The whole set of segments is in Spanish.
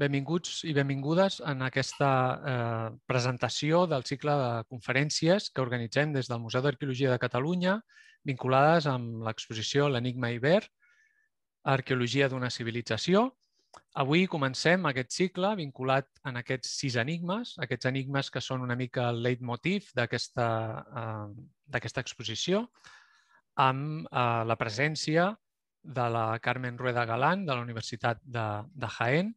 Benvinguts i benvingudes en aquesta eh, presentació del cicle de conferències que organitzem des del Museu d'Arqueologia de Catalunya vinculades amb l'exposició L'Enigma Iber, Arqueologia d'una civilització. Avui comencem aquest cicle vinculat en aquests sis enigmes, aquests enigmes que són una mica el leitmotiv d'aquesta eh, exposició, amb eh, la presència de la Carmen Rueda Galán de la Universitat de, de Jaén,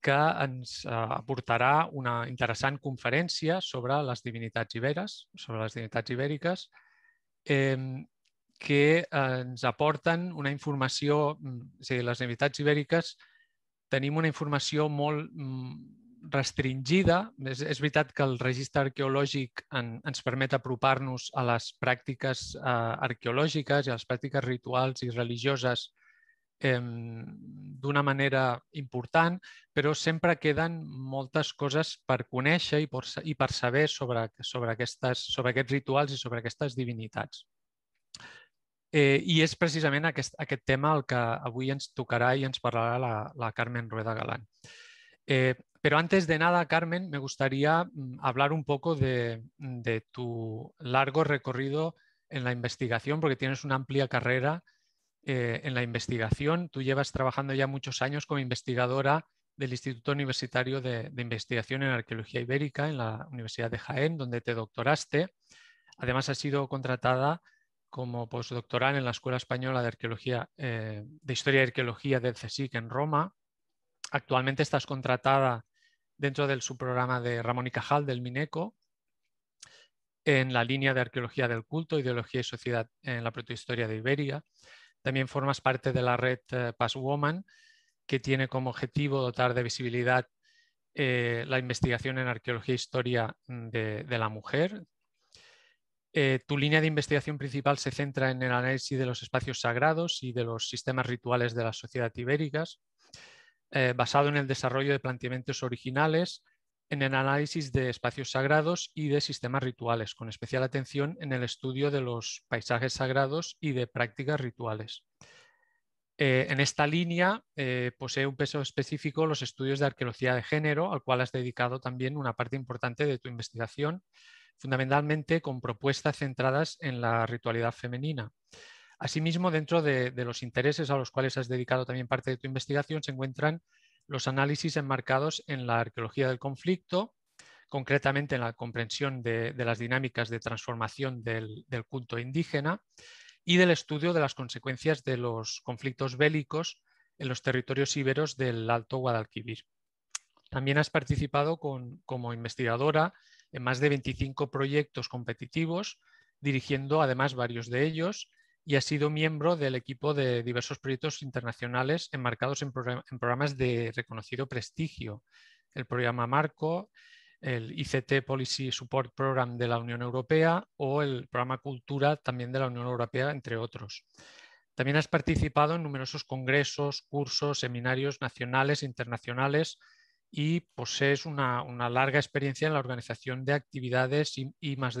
que ens eh, aportarà una interessant conferència sobre les divinitats iberes, sobre les divinitats ibèriques, que eh, ens aporten una informació, mm, és a dir, les divinitats ibèriques tenim una informació molt mm, restringida. És, és veritat que el registre arqueològic en, ens permet apropar-nos a les pràctiques eh, arqueològiques i a les pràctiques rituals i religioses eh, d'una manera important, però sempre queden moltes coses per conèixer i per, i per saber sobre, sobre, aquestes, sobre aquests rituals i sobre aquestes divinitats. Eh, I és precisament aquest, aquest tema el que avui ens tocarà i ens parlarà la, la Carmen Rueda Galán. Eh, però antes de nada, Carmen, me gustaría mm, hablar un poco de, de tu largo recorrido en la investigación, porque tienes una amplia carrera Eh, en la investigación. Tú llevas trabajando ya muchos años como investigadora del Instituto Universitario de, Investigación en Arqueología Ibérica en la Universidad de Jaén, donde te doctoraste. Además, has sido contratada como postdoctoral en la Escuela Española de, Arqueología, eh, de Historia y Arqueología del CSIC en Roma. Actualmente estás contratada dentro del subprograma de Ramón y Cajal del Mineco en la línea de Arqueología del Culto, Ideología y Sociedad en la Protohistoria de Iberia. También formas parte de la red eh, woman que tiene como objetivo dotar de visibilidad eh, la investigación en arqueología e historia mm, de, la mujer. Eh, tu línea de investigación principal se centra en el análisis de los espacios sagrados y de los sistemas rituales de la sociedad ibéricas, basado en el desarrollo de planteamientos originales en el análisis de espacios sagrados y de sistemas rituales, con especial atención en el estudio de los paisajes sagrados y de prácticas rituales. Eh, en esta línea eh, posee un peso específico los estudios de arqueología de género, al cual has dedicado también una parte importante de tu investigación, fundamentalmente con propuestas centradas en la ritualidad femenina. Asimismo, dentro de los intereses a los cuales has dedicado también parte de tu investigación, se encuentran los análisis enmarcados en la arqueología del conflicto, concretamente en la comprensión de, las dinámicas de transformación del, culto indígena y del estudio de las consecuencias de los conflictos bélicos en los territorios iberos del Alto Guadalquivir. También has participado como investigadora en más de 25 proyectos competitivos, dirigiendo además varios de ellos y ha sido miembro del equipo de diversos proyectos internacionales enmarcados en, programas de reconocido prestigio. El programa Marco, el ICT Policy Support Program de la Unión Europea o el programa Cultura también de la Unión Europea, entre otros. También has participado en numerosos congresos, cursos, seminarios nacionales e internacionales y posees una, larga experiencia en la organización de actividades y, más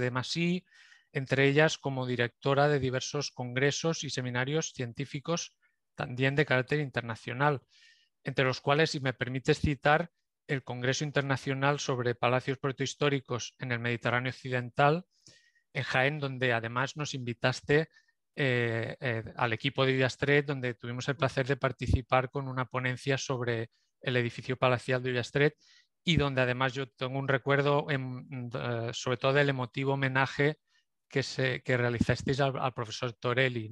entre ellas como directora de diversos congresos y seminarios científicos también de carácter internacional, entre los cuales, si me permites citar, el Congreso Internacional sobre Palacios Protohistóricos en el Mediterráneo Occidental, en Jaén, donde además nos invitaste eh, eh, al equipo de Ullastret, donde tuvimos el placer de participar con una ponencia sobre el edificio palacial de Ullastret y donde además yo tengo un recuerdo eh, sobre todo del emotivo homenaje que, realizasteis al, profesor Torelli.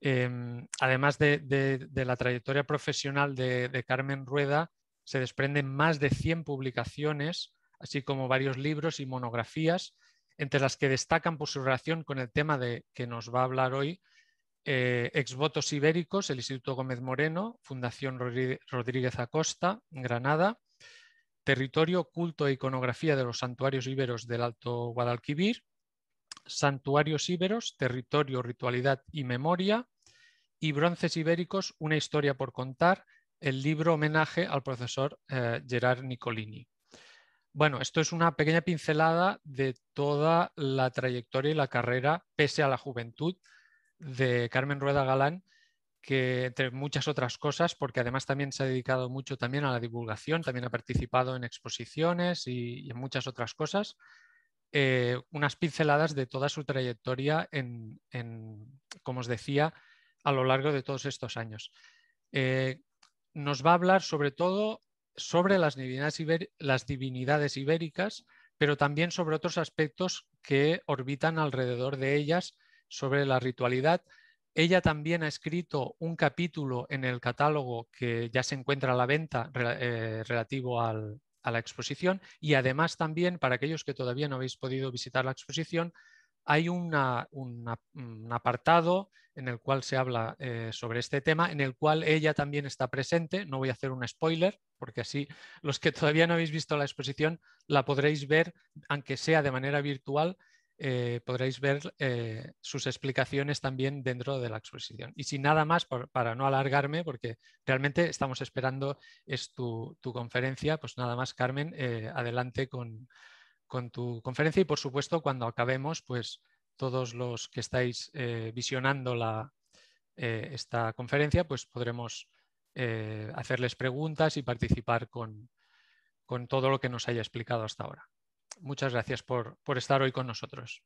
Em, además de, la trayectoria profesional de, Carmen Rueda, se desprenden más de 100 publicaciones, así como varios libros y monografías, entre las que destacan por su relación con el tema de que nos va a hablar hoy, eh, Exvotos Ibéricos, el Instituto Gómez Moreno, Fundación Rodríguez Acosta, Granada, Territorio, Culto e Iconografía de los Santuarios Iberos del Alto Guadalquivir, Santuarios Iberos, territorio, ritualidad y memoria, y Bronces ibéricos, una historia por contar, el libro homenaje al profesor eh, Gerard Nicolini. Bueno, esto es una pequeña pincelada de toda la trayectoria y la carrera, pese a la juventud, de Carmen Rueda Galán, que entre muchas otras cosas, porque además también se ha dedicado mucho también a la divulgación, también ha participado en exposiciones y en muchas otras cosas. Eh, unas pinceladas de toda su trayectoria en, como os decía, a lo largo de todos estos años. Eh, nos va a hablar sobre todo sobre las divinidades, ibéricas, pero también sobre otros aspectos que orbitan alrededor de ellas, sobre la ritualidad. Ella también ha escrito un capítulo en el catálogo que ya se encuentra a la venta eh, relativo al, a la exposición y además también para aquellos que todavía no habéis podido visitar la exposición, hay un apartado en el cual se habla eh, sobre este tema, en el cual ella también está presente. No voy a hacer un spoiler, porque así los que todavía no habéis visto la exposición la podréis ver, aunque sea de manera virtual, eh, podréis ver eh, sus explicaciones también dentro de la exposición. Y sin nada más, para no alargarme, porque realmente estamos esperando es tu, conferencia, pues nada más, Carmen, eh, adelante con, tu conferencia y por supuesto cuando acabemos, pues todos los que estáis visionando la, esta conferencia, pues podremos hacerles preguntas y participar con todo lo que nos haya explicado hasta ahora muchas gracias por, estar hoy con nosotros.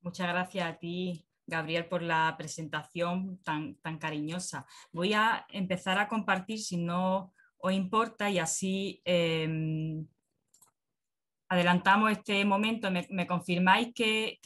Muchas gracias a ti, Gabriel, por la presentación tan, cariñosa. Voy a empezar a compartir, si no os importa, y así em, adelantamos este momento. Me, confirmáis que,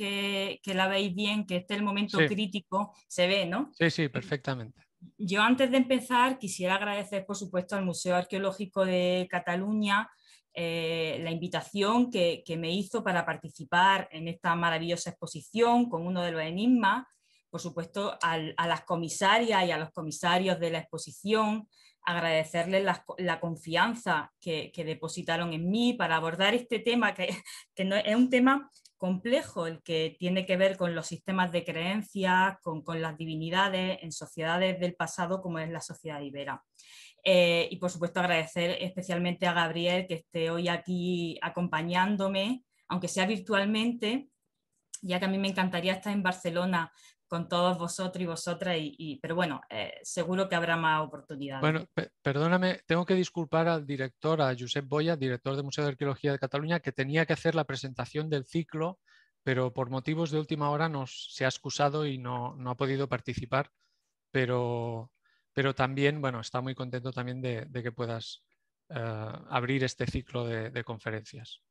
la veis bien, que este es el momento crítico. Se ve, ¿no? Sí, sí, perfectamente. Yo antes de empezar quisiera agradecer, por supuesto, al Museo Arqueológico de Cataluña eh, la invitación que, me hizo para participar en esta maravillosa exposición con uno de los enigmas, por supuesto a las comisarias y a los comisarios de la exposición, agradecerles la, confianza que, depositaron en mí para abordar este tema, que, no, es un tema complejo, el que tiene que ver con los sistemas de creencias, con, con, las divinidades en sociedades del pasado como es la sociedad ibera. Eh, y por supuesto agradecer especialmente a Gabriel que esté hoy aquí acompañándome, aunque sea virtualmente, ya que a mí me encantaría estar en Barcelona con todos vosotros y vosotras, y, pero bueno, eh, seguro que habrá más oportunidades. Bueno, perdóname, tengo que disculpar al director, a Josep Boya, director del Museo de Arqueología de Cataluña, que tenía que hacer la presentación del ciclo, pero por motivos de última hora nos, se ha excusado y no, no ha podido participar, pero pero también, bueno, está muy contento también de, que puedas eh, abrir este ciclo de, conferencias.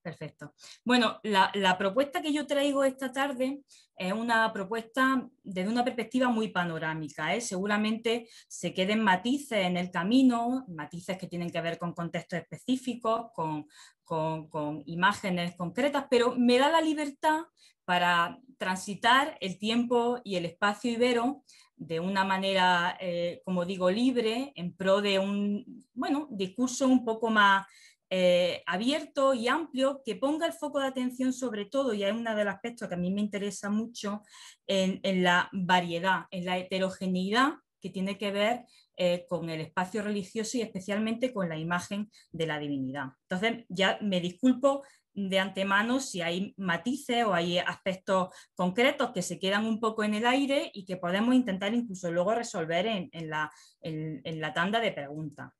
Perfecto. Bueno, la, propuesta que yo traigo esta tarde es una propuesta desde una perspectiva muy panorámica. ¿eh? Seguramente se queden matices en el camino, matices que tienen que ver con contextos específicos, con, con imágenes concretas, pero me da la libertad para transitar el tiempo y el espacio ibero de una manera, eh, como digo, libre, en pro de un bueno, discurso un poco más eh, abierto y amplio, que ponga el foco de atención sobre todo, y es uno de los aspectos que a mí me interesa mucho, en, la variedad, en la heterogeneidad que tiene que ver eh, con el espacio religioso y especialmente con la imagen de la divinidad. Entonces, ya me disculpo de antemano si hay matices o hay aspectos concretos que se quedan un poco en el aire y que podemos intentar incluso luego resolver en, en, la, en, la tanda de preguntas.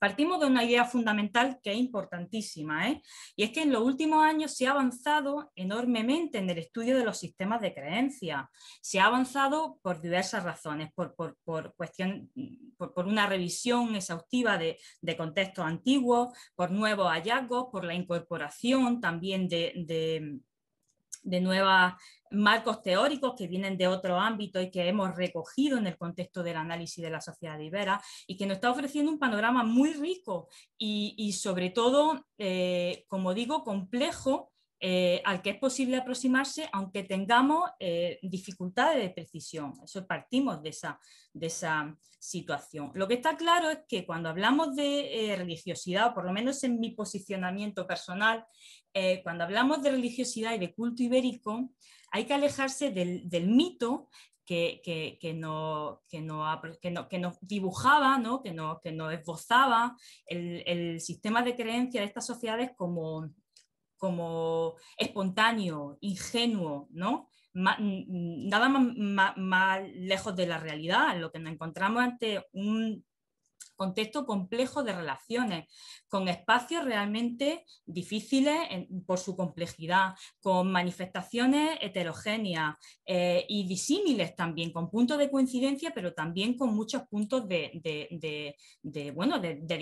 Partimos de una idea fundamental que es importantísima, ¿eh? y es que en los últimos años se ha avanzado enormemente en el estudio de los sistemas de creencia. Se ha avanzado por diversas razones, por, cuestión, por, una revisión exhaustiva de, contextos antiguos, por nuevos hallazgos, por la incorporación también de, de de nuevas marcos teóricos que vienen de otro ámbito y que hemos recogido en el contexto del análisis de la sociedad ibera y que nos está ofreciendo un panorama muy rico y, sobre todo, eh, como digo, complejo eh, al que es posible aproximarse aunque tengamos eh, dificultades de precisión. Eso partimos de esa, situación. Lo que está claro es que cuando hablamos de religiosidad, o por lo menos en mi posicionamiento personal, cuando hablamos de religiosidad y de culto ibérico, hay que alejarse del, mito que, no, que, nos dibujaba, ¿no? Que, no, que nos esbozaba el, sistema de creencia de estas sociedades como, espontáneo, ingenuo, ¿no? nada más, más, lejos de la realidad. Lo que nos encontramos ante un contexto complejo de relaciones, con espacios realmente difíciles por su complejidad, con manifestaciones heterogéneas eh, y disímiles también, con puntos de coincidencia, pero también con muchos puntos de,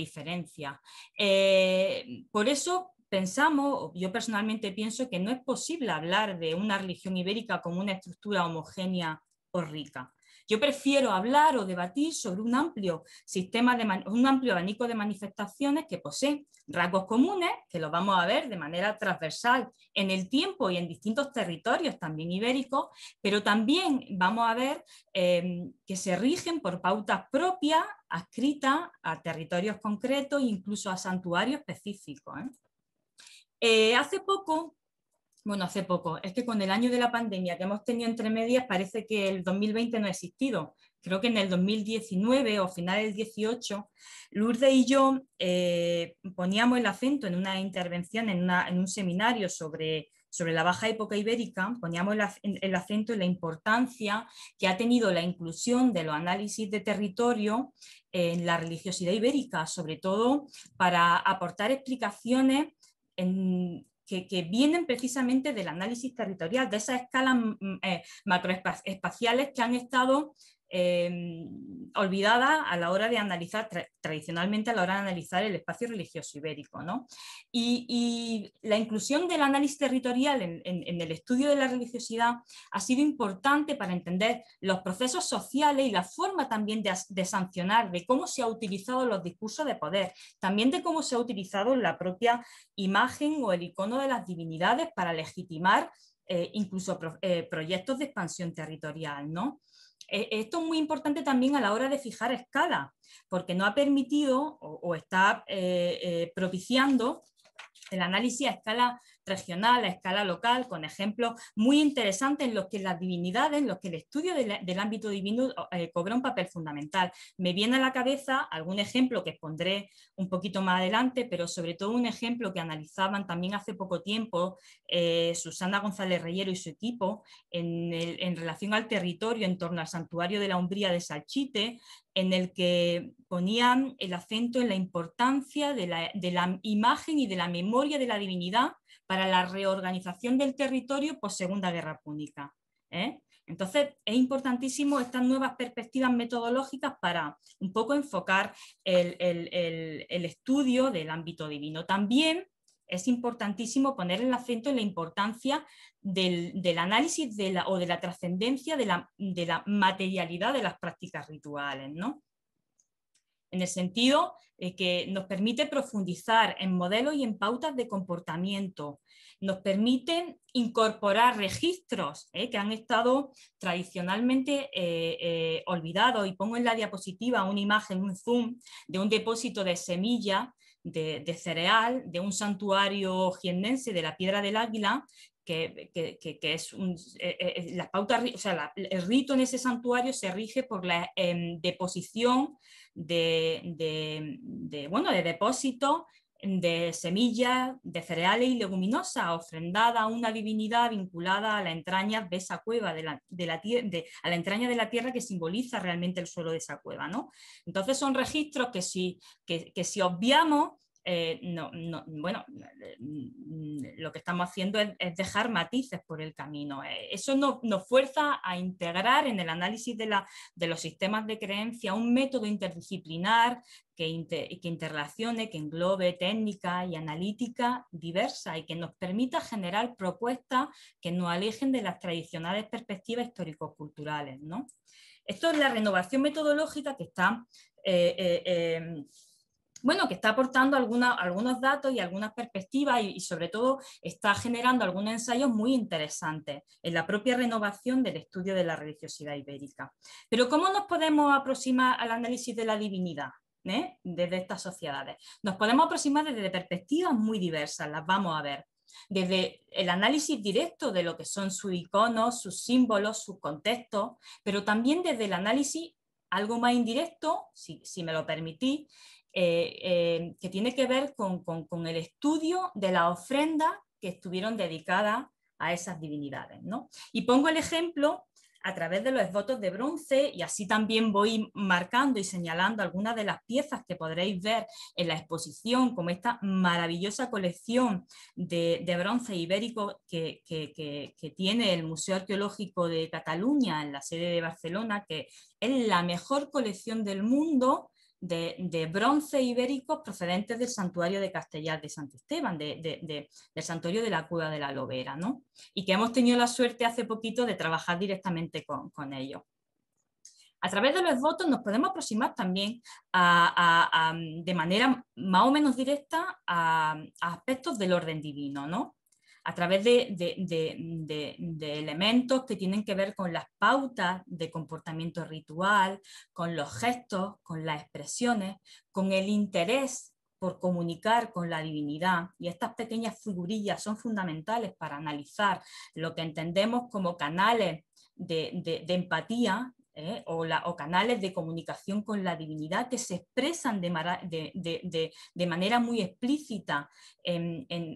diferencia. Eh, por eso pensamos, yo personalmente pienso que no es posible hablar de una religión ibérica como una estructura homogénea o rica. Yo prefiero hablar o debatir sobre un amplio sistema de un amplio abanico de manifestaciones que poseen rasgos comunes, que los vamos a ver de manera transversal en el tiempo y en distintos territorios también ibéricos, pero también vamos a ver eh, que se rigen por pautas propias adscritas a territorios concretos, e incluso a santuarios específicos. ¿eh? Eh, hace poco bueno, hace poco, es que con el año de la pandemia que hemos tenido entre medias parece que el 2020 no ha existido. Creo que en el 2019 o final del 18, Lourdes y yo eh, poníamos el acento en una intervención, en, un seminario sobre, sobre la baja época ibérica, poníamos el, acento en la importancia que ha tenido la inclusión de los análisis de territorio en la religiosidad ibérica, sobre todo para aportar explicaciones en, que, vienen precisamente del análisis territorial, de esas escalas mm, mm, eh, macroespaciales que han estado Em, olvidada a la hora de analizar, tradicionalmente a la hora de analizar el espacio religioso ibérico. ¿no? Y, la inclusión del análisis territorial en, el estudio de la religiosidad ha sido importante para entender los procesos sociales y la forma también de, sancionar, de cómo se ha utilizado los discursos de poder, también de cómo se ha utilizado la propia imagen o el icono de las divinidades para legitimar eh, incluso eh, proyectos de expansión territorial, ¿no? E, esto es muy importante también a la hora de fijar escala, porque no ha permitido o, está eh, eh, propiciando el análisis a escala regional, a escala local, con ejemplos muy interesantes en los que las divinidades, en los que el estudio del ámbito divino eh, cobra un papel fundamental. Me viene a la cabeza algún ejemplo que expondré un poquito más adelante, pero sobre todo un ejemplo que analizaban también hace poco tiempo eh, Susana González Reyero y su equipo en, relación al territorio en torno al santuario de la Umbría de Salchite, en el que ponían el acento en la importancia de la, imagen y de la memoria de la divinidad para la reorganización del territorio post Segunda Guerra Púnica. ¿eh? Entonces, es importantísimo estas nuevas perspectivas metodológicas para un poco enfocar el, estudio del ámbito divino. También es importantísimo poner el acento en la importancia del, análisis o de la trascendencia de la, materialidad de las prácticas rituales, En el sentido eh, que nos permite profundizar en modelos y en pautas de comportamiento, nos permiten incorporar registros eh, que han estado tradicionalmente eh, olvidados. Y pongo en la diapositiva una imagen, un zoom de un depósito de semilla de, cereal de un santuario jiennense de la Piedra del Águila que, es un, eh, eh, eh, la el rito en ese santuario se rige por la em, deposición de, de, de, bueno, de depósito de semillas, de cereales y leguminosas, ofrendada a una divinidad vinculada a la entraña de esa cueva, de la, de la a la entraña de la tierra que simboliza realmente el suelo de esa cueva. ¿no? Entonces son registros que si, que si obviamos, eh, no, bueno, eh, mm, mm, lo que estamos haciendo es, dejar matices por el camino. Eh, eso nos fuerza a integrar en el análisis de, los sistemas de creencia un método interdisciplinar que, que interrelacione, que englobe técnica y analítica diversa y que nos permita generar propuestas que nos alejen de las tradicionales perspectivas histórico-culturales. Esto es la renovación metodológica que está... Em, bueno, que está aportando algunos datos y algunas perspectivas y, sobre todo está generando algunos ensayos muy interesantes en la propia renovación del estudio de la religiosidad ibérica. Pero ¿cómo nos podemos aproximar al análisis de la divinidad? ¿eh? desde estas sociedades. Nos podemos aproximar desde perspectivas muy diversas, las vamos a ver desde el análisis directo de lo que son sus iconos, sus símbolos, sus contextos, pero también desde el análisis algo más indirecto, si me lo permitís, eh, eh, que tiene que ver con, el estudio de las ofrendas que estuvieron dedicadas a esas divinidades. ¿no? Y pongo el ejemplo a través de los votos de bronce y así también voy marcando y señalando algunas de las piezas que podréis ver en la exposición, como esta maravillosa colección de, bronce ibérico que, tiene el Museo Arqueológico de Cataluña en la sede de Barcelona, que es la mejor colección del mundo de, bronce ibérico procedentes del santuario de Castellar de Santo Esteban, del santuario de la cueva de la Lobera, ¿no? y que hemos tenido la suerte hace poquito de trabajar directamente con, ellos. A través de los votos nos podemos aproximar también de manera más o menos directa a, aspectos del orden divino, ¿no? a través de, elementos que tienen que ver con las pautas de comportamiento ritual, con los gestos, con las expresiones, con el interés por comunicar con la divinidad. Y estas pequeñas figurillas son fundamentales para analizar lo que entendemos como canales de empatía ¿eh? o, canales de comunicación con la divinidad que se expresan de, manera muy explícita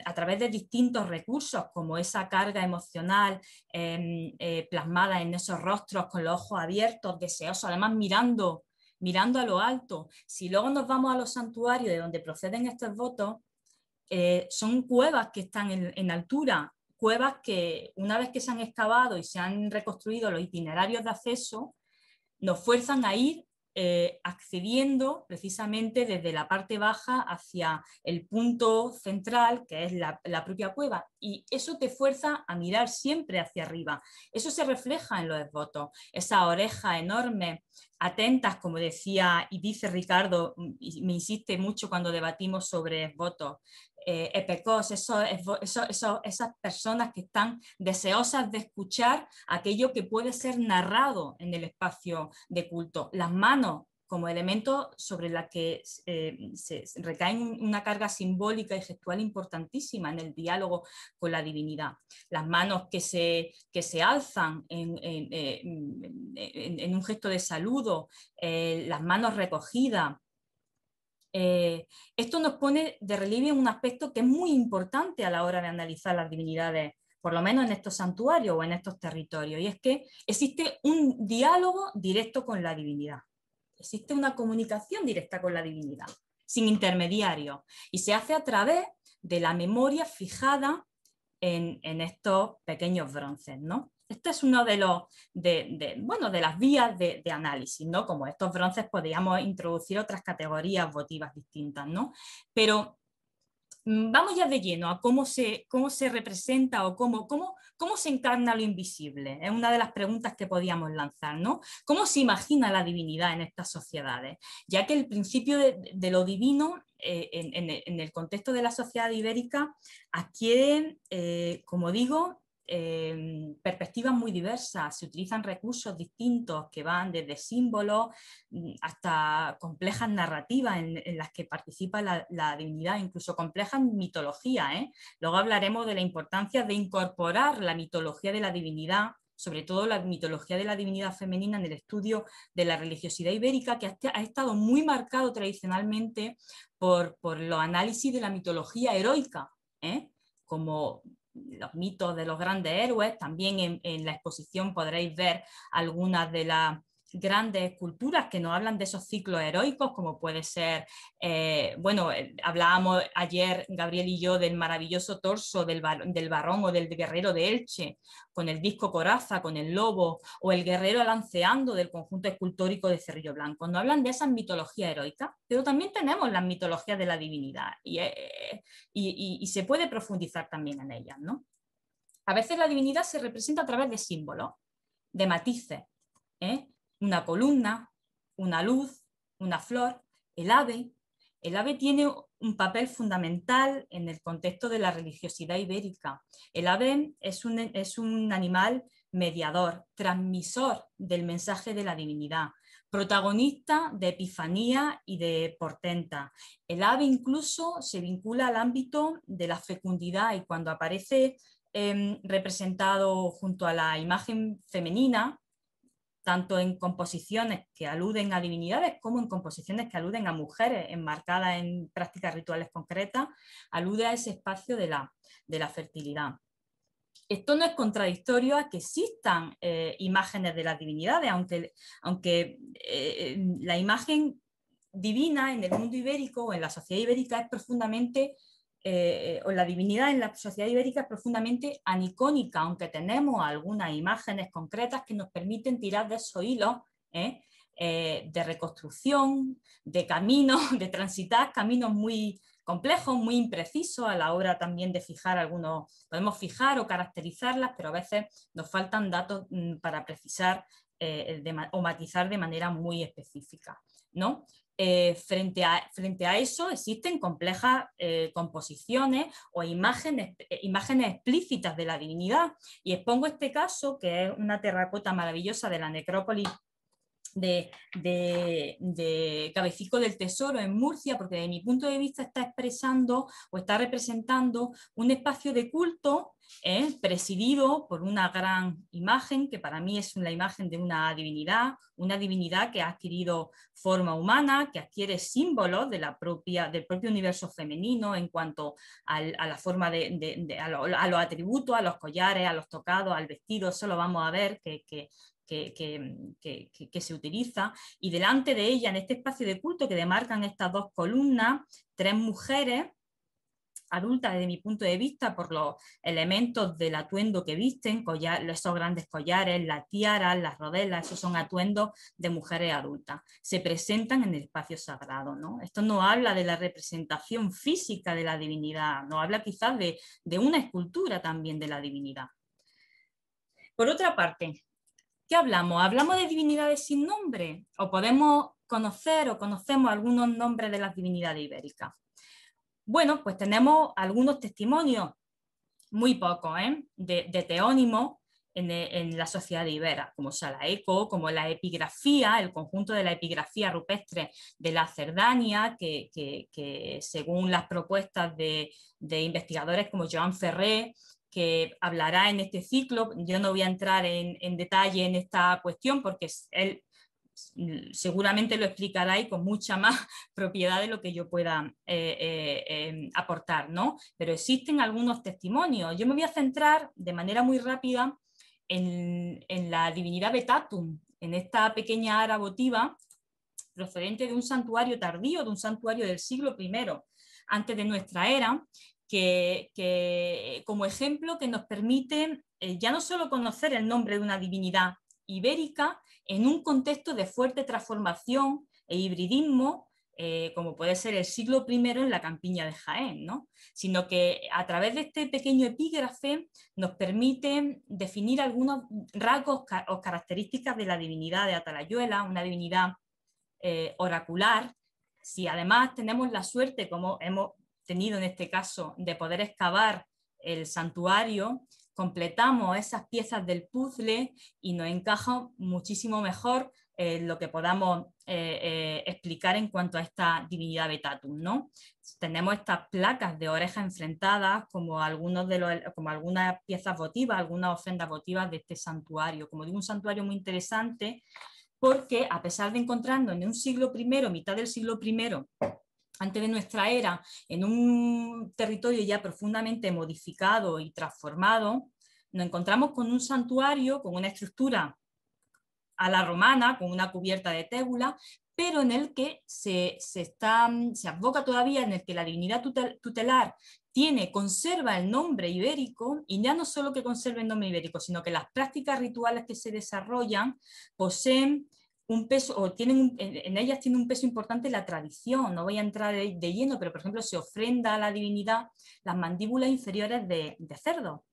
a través de distintos recursos, como esa carga emocional em, eh, plasmada en esos rostros con los ojos abiertos, deseosos, además mirando, mirando a lo alto. Si luego nos vamos a los santuarios de donde proceden estos votos, eh, son cuevas que están en altura, cuevas que una vez que se han excavado y se han reconstruido los itinerarios de acceso, nos fuerzan a ir eh, accediendo precisamente desde la parte baja hacia el punto central, que es la, propia cueva, y eso te fuerza a mirar siempre hacia arriba. Eso se refleja en los votos esa oreja enorme, atentas, como decía y dice Ricardo, me insiste mucho cuando debatimos sobre votos, eh, epecos, esas personas que están deseosas de escuchar aquello que puede ser narrado en el espacio de culto. Las manos como elemento sobre la que eh, se recae una carga simbólica y gestual importantísima en el diálogo con la divinidad. Las manos que se, que se alzan en, eh, un gesto de saludo, eh, las manos recogidas, eh, esto nos pone de relieve un aspecto que es muy importante a la hora de analizar las divinidades, por lo menos en estos santuarios o en estos territorios, y es que existe un diálogo directo con la divinidad, existe una comunicación directa con la divinidad, sin intermediario, y se hace a través de la memoria fijada en, en estos pequeños bronces, ¿no? Esto es uno de los, bueno, de las vías de, análisis, ¿no? Como estos bronces podríamos introducir otras categorías votivas distintas, ¿no? Pero mm, vamos ya de lleno a cómo se, cómo se representa o cómo, cómo, cómo se encarna lo invisible. Es una de las preguntas que podíamos lanzar, ¿no? ¿Cómo se imagina la divinidad en estas sociedades? Ya que el principio de, lo divino eh, en, el contexto de la sociedad ibérica adquiere, eh, como digo, Em, perspectivas muy diversas, se utilizan recursos distintos que van desde símbolos mm, hasta complejas narrativas en, las que participa la, divinidad, incluso complejas mitologías. ¿eh? Luego hablaremos de la importancia de incorporar la mitología de la divinidad sobre todo la mitología de la divinidad femenina en el estudio de la religiosidad ibérica, que ha estado muy marcado tradicionalmente por, los análisis de la mitología heroica, ¿eh? como los mitos de los grandes héroes. También en, la exposición podréis ver algunas de las grandes culturas que no hablan de esos ciclos heroicos, como puede ser, eh, bueno, eh, hablábamos ayer Gabriel y yo del maravilloso torso del, del barón o del guerrero de Elche, con el disco Coraza, con el lobo, o el guerrero alanceando del conjunto escultórico de Cerrillo Blanco. no hablan de esas mitología heroica pero también tenemos las mitologías de la divinidad eh, y, se puede profundizar también en ellas, ¿no? A veces la divinidad se representa a través de símbolos, de matices, ¿eh? una columna, una luz, una flor, el ave. El ave tiene un papel fundamental en el contexto de la religiosidad ibérica. El ave es un, animal mediador, transmisor del mensaje de la divinidad, protagonista de epifanía y de portenta. El ave incluso se vincula al ámbito de la fecundidad y cuando aparece em, representado junto a la imagen femenina, tanto en composiciones que aluden a divinidades como en composiciones que aluden a mujeres enmarcadas en prácticas rituales concretas, alude a ese espacio de la, fertilidad. Esto no es contradictorio a que existan eh, imágenes de las divinidades, aunque, eh, la imagen divina en el mundo ibérico o en la sociedad ibérica es profundamente eh, o la divinidad en la sociedad ibérica es profundamente anicónica, aunque tenemos algunas imágenes concretas que nos permiten tirar de esos hilos ¿eh? Eh, de reconstrucción, de caminos, de transitar caminos muy complejos, muy imprecisos a la hora también de fijar algunos, podemos fijar o caracterizarlas, pero a veces nos faltan datos mm, para precisar o matizar de manera muy específica. ¿no? Eh, frente, a, frente, a, eso existen complejas eh, composiciones o imágenes, eh, imágenes explícitas de la divinidad. Y expongo este caso, que es una terracota maravillosa de la necrópolis de, de, de, Cabecico del Tesoro en Murcia, porque desde mi punto de vista está expresando o está representando un espacio de culto ¿eh? presidido por una gran imagen, que para mí es la imagen de una divinidad, una divinidad que ha adquirido forma humana, que adquiere símbolos de la propia, del propio universo femenino en cuanto a la forma de, los atributos, a los collares, a los tocados, al vestido, eso lo vamos a ver que, que, se utiliza, y delante de ella, en este espacio de culto que demarcan estas dos columnas, tres mujeres Adulta desde mi punto de vista por los elementos del atuendo que visten, esos grandes collares, la tiara, las rodelas, esos son atuendos de mujeres adultas. Se presentan en el espacio sagrado. ¿no? Esto no habla de la representación física de la divinidad, no habla quizás de, de una escultura también de la divinidad. Por otra parte, ¿qué hablamos? ¿Hablamos de divinidades sin nombre? ¿O podemos conocer o conocemos algunos nombres de las divinidades ibéricas? Bueno, pues tenemos algunos testimonios, muy pocos, ¿eh? de, teónimo teónimos en, la sociedad ibera, como Eco, como la epigrafía, el conjunto de la epigrafía rupestre de la Cerdania, que, según las propuestas de, investigadores como Joan Ferré, que hablará en este ciclo, yo no voy a entrar en, en detalle en esta cuestión porque él seguramente lo explicaráis con mucha más propiedad de lo que yo pueda eh, eh, em, aportar, ¿no? Pero existen algunos testimonios. Yo me voy a centrar de manera muy rápida en, la divinidad Betatum, en esta pequeña ara votiva procedente de un santuario tardío, de un santuario del siglo I, antes de nuestra era, que, como ejemplo que nos permite eh, ya no solo conocer el nombre de una divinidad ibérica, en un contexto de fuerte transformación e hibridismo, eh, como puede ser el siglo I en la campiña de Jaén, sino que a través de este pequeño epígrafe nos permite definir algunos rasgos o características de la divinidad de Atalayuela, una divinidad eh, oracular. Si además tenemos la suerte, como hemos tenido en este caso, de poder excavar el santuario, completamos esas piezas del puzzle y nos encaja muchísimo mejor eh, lo que podamos eh, eh, explicar en cuanto a esta divinidad Betatum. ¿no? Tenemos estas placas de orejas enfrentadas como, algunos de como algunas piezas votivas, algunas ofrendas votivas de este santuario. Como digo, un santuario muy interesante porque a pesar de encontrarnos en un siglo primero, mitad del siglo primero antes de nuestra era, en un territorio ya profundamente modificado y transformado, nos encontramos con un santuario, con una estructura a la romana, con una cubierta de tébula, pero en el que se, se, está, se advoca todavía, en el que la divinidad tutelar tiene, conserva el nombre ibérico, y ya no solo que conserva el nombre ibérico, sino que las prácticas rituales que se desarrollan poseen peso, en ellas tiene un peso importante la tradición, no voy a entrar de, lleno, pero por ejemplo se ofrenda a la divinidad las mandíbulas inferiores de, cerdo.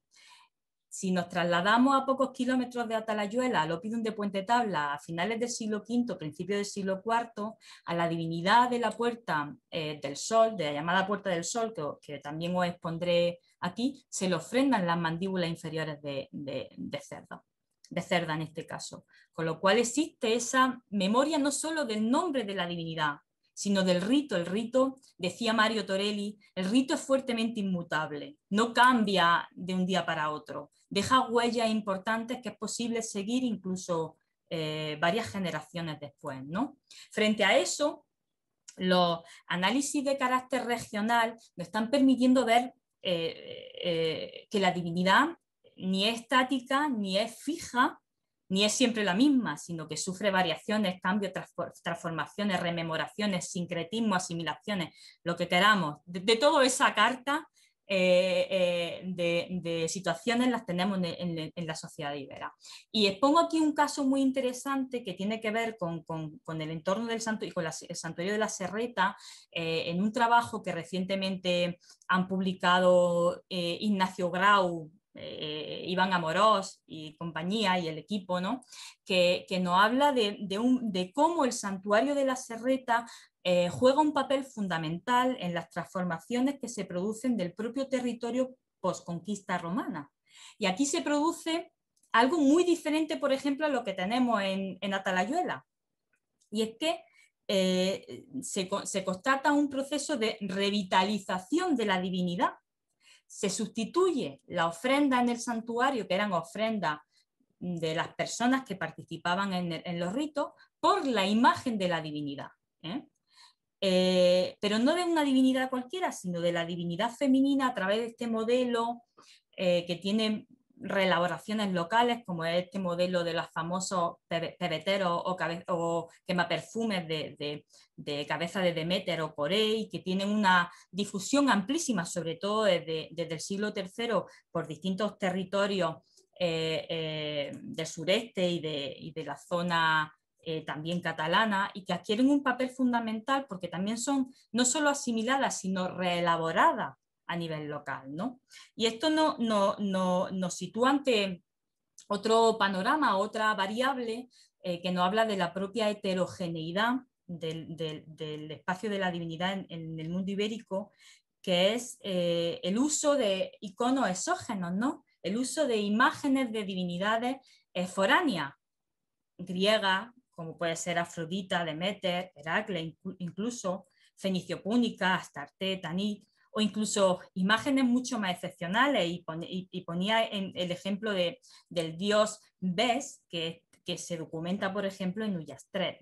Si nos trasladamos a pocos kilómetros de Atalayuela, al Opidum de Puente Tabla, a finales del siglo V, principios del siglo IV, a la divinidad de la Puerta eh, del Sol, de la llamada Puerta del Sol, que, también os expondré aquí, se le ofrendan las mandíbulas inferiores de cerdo de Cerda en este caso. Con lo cual existe esa memoria no solo del nombre de la divinidad, sino del rito. El rito, decía Mario Torelli, el rito es fuertemente inmutable, no cambia de un día para otro, deja huellas importantes que es posible seguir incluso eh, varias generaciones después. ¿no? Frente a eso, los análisis de carácter regional nos están permitiendo ver eh, eh, que la divinidad ni es estática, ni es fija, ni es siempre la misma, sino que sufre variaciones, cambios, transformaciones, rememoraciones, sincretismo, asimilaciones, lo que queramos. De, de toda esa carta eh, eh, de, situaciones las tenemos en, la sociedad ibera. Y expongo aquí un caso muy interesante que tiene que ver con, el entorno del santuario, con el santuario de la Serreta, eh, en un trabajo que recientemente han publicado Ignacio Grau, eh, Iván Amorós y compañía y el equipo, que, nos habla de, cómo el santuario de la Serreta eh, juega un papel fundamental en las transformaciones que se producen del propio territorio posconquista romana. Y aquí se produce algo muy diferente, por ejemplo, a lo que tenemos en, Atalayuela. Y es que eh, se constata un proceso de revitalización de la divinidad se sustituye la ofrenda en el santuario, que eran ofrendas de las personas que participaban en, los ritos, por la imagen de la divinidad. ¿eh? Eh, pero no de una divinidad cualquiera, sino de la divinidad femenina a través de este modelo eh, que tiene reelaboraciones locales, como este modelo de los famosos pebeteros o, o quemaperfumes de, de, cabeza de Demeter o Corey, que tienen una difusión amplísima, sobre todo desde, el siglo III, por distintos territorios eh, eh, del sureste y de, la zona eh, también catalana y que adquieren un papel fundamental porque también son no solo asimiladas, sino reelaboradas a nivel local. Y esto no, no, no, nos sitúa ante otro panorama, otra variable eh, que nos habla de la propia heterogeneidad del, espacio de la divinidad en, el mundo ibérico, que es eh, el uso de iconos exógenos, ¿no? el uso de imágenes de divinidades foráneas, griegas, como puede ser Afrodita, Demeter, Heracle, incluso, Fenicio Púnica, Astarte, Tanit, o incluso imágenes mucho más excepcionales y, ponía en el ejemplo del dios Bes, que, se documenta, por ejemplo, en Ullastret,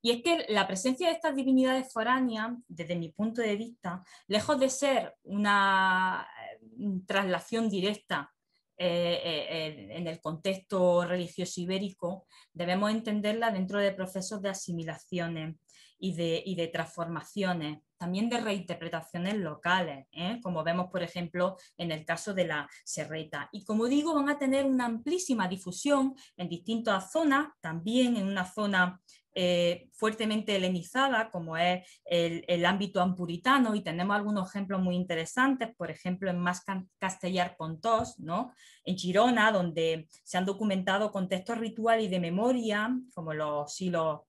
Y es que la presencia de estas divinidades foráneas, desde mi punto de vista, lejos de ser una eh, traslación directa eh, eh, en el contexto religioso ibérico, debemos entenderla dentro de procesos de asimilaciones y de, y de transformaciones también de reinterpretaciones locales, ¿eh? como vemos, por ejemplo, en el caso de la serreta. Y como digo, van a tener una amplísima difusión en distintas zonas, también en una zona eh, fuertemente helenizada, como es el, ámbito ampuritano, y tenemos algunos ejemplos muy interesantes, por ejemplo, en Más Castellar Pontós, ¿no? en Girona, donde se han documentado contextos rituales y de memoria, como los silos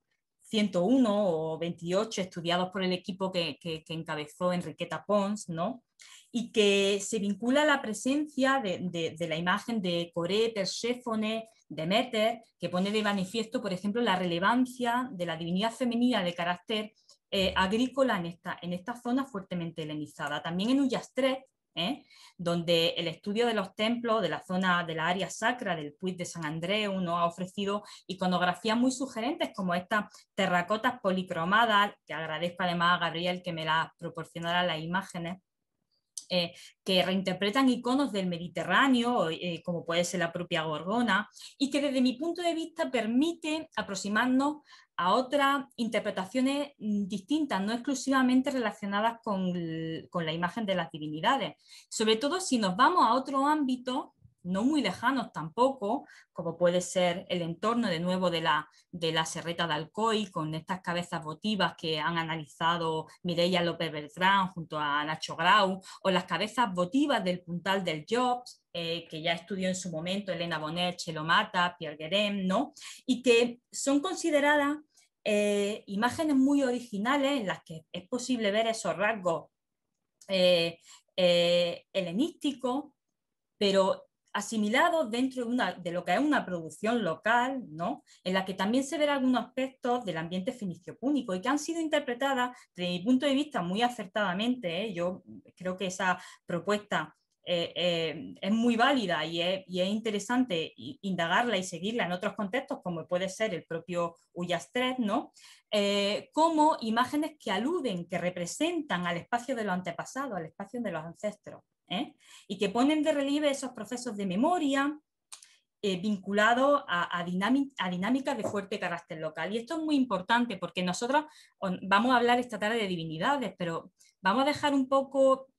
101 o 28 estudiados por el equipo que, encabezó Enriqueta Pons, ¿no? y que se vincula a la presencia de, la imagen de Coré, Perséfone, Demeter, que pone de manifiesto, por ejemplo, la relevancia de la divinidad femenina de carácter eh, agrícola en esta, en esta zona fuertemente helenizada. También en Ullastret ¿eh? donde el estudio de los templos de la zona de la área sacra del Puig de San Andreu nos ha ofrecido iconografías muy sugerentes como estas terracotas policromadas, que agradezco además a Gabriel que me las proporcionara las imágenes. Eh, que reinterpretan iconos del Mediterráneo, eh, como puede ser la propia Gorgona, y que desde mi punto de vista permite aproximarnos a otras interpretaciones mm, distintas, no exclusivamente relacionadas con, la imagen de las divinidades. Sobre todo si nos vamos a otro ámbito, no muy lejanos tampoco, como puede ser el entorno de nuevo de la, de la serreta de Alcoy, con estas cabezas votivas que han analizado Mireia López Beltrán junto a Nacho Grau, o las cabezas votivas del puntal del Jobs, eh, que ya estudió en su momento Elena Bonet, Chelo Mata, Pierre Guerem, ¿no? Y que son consideradas eh, imágenes muy originales en las que es posible ver esos rasgos eh, eh, helenísticos, pero asimilados dentro de, lo que es una producción local, en la que también se ven algunos aspectos del ambiente fenicio-púnico y que han sido interpretadas, desde mi punto de vista, muy acertadamente. Yo creo que esa propuesta eh, eh, es muy válida y es, interesante indagarla y seguirla en otros contextos, como puede ser el propio Ullastret, ¿no? Eh, como imágenes que aluden, que representan al espacio de los antepasados, al espacio de los ancestros, y que ponen de relieve esos procesos de memoria, vinculados a, a, dinámicas de fuerte carácter local. Y esto es muy importante porque nosotros vamos a hablar esta tarde de divinidades, pero vamos a dejar un poco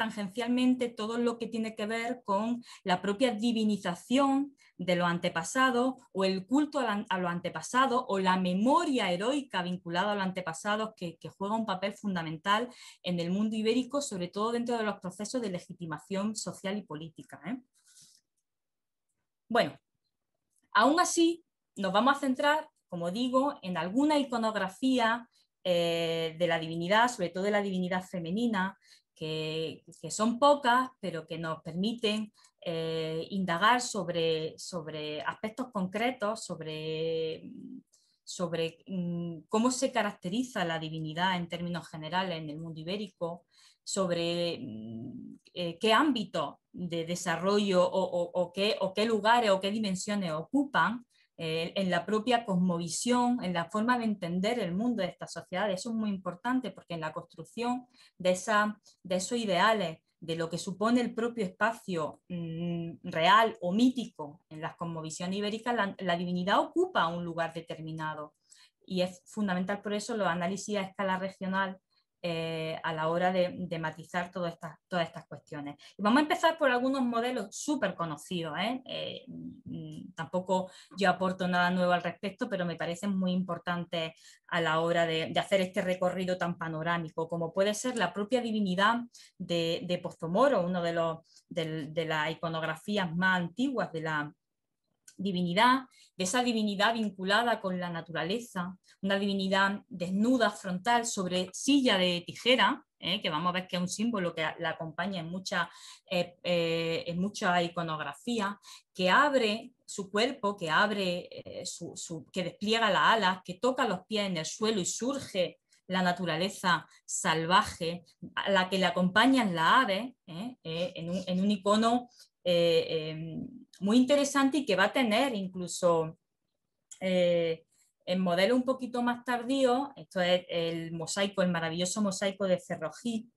tangencialmente todo lo que tiene que ver con la propia divinización de los antepasados o el culto a, los antepasados o la memoria heroica vinculada a los antepasados que, juega un papel fundamental en el mundo ibérico, sobre todo dentro de los procesos de legitimación social y política. ¿eh? Bueno, aún así nos vamos a centrar, como digo, en alguna iconografía eh, de la divinidad, sobre todo de la divinidad femenina, que, son pocas, pero que nos permiten eh, indagar sobre, aspectos concretos, sobre, mm, cómo se caracteriza la divinidad en términos generales en el mundo ibérico, sobre mm, eh, qué ámbito de desarrollo o qué lugares o qué dimensiones ocupan eh, en la propia cosmovisión, en la forma de entender el mundo de esta sociedad. Eso es muy importante porque en la construcción de, esa, de esos ideales, de lo que supone el propio espacio mm, real o mítico en las cosmovisiones ibéricas, la, divinidad ocupa un lugar determinado. Y es fundamental por eso los análisis a escala regional eh, a la hora de, matizar todas estas, todas estas cuestiones. Y vamos a empezar por algunos modelos súper conocidos. ¿eh? Eh, mm, tampoco yo aporto nada nuevo al respecto, pero me parecen muy importantes a la hora de, hacer este recorrido tan panorámico, como puede ser la propia divinidad de, de Postomoro, uno de, los, de las iconografías más antiguas de la, divinidad, de esa divinidad vinculada con la naturaleza, una divinidad desnuda, frontal, sobre silla de tijera, ¿eh? que vamos a ver que es un símbolo que la acompaña en mucha, eh, eh, en mucha iconografía, que abre su cuerpo, que abre su, que despliega las alas, que toca los pies en el suelo y surge la naturaleza salvaje, a la que le acompañan las aves, en un, en, un, icono em, muy interesante y que va a tener incluso el eh, modelo un poquito más tardío, esto es el mosaico, el maravilloso mosaico de Cerrojí,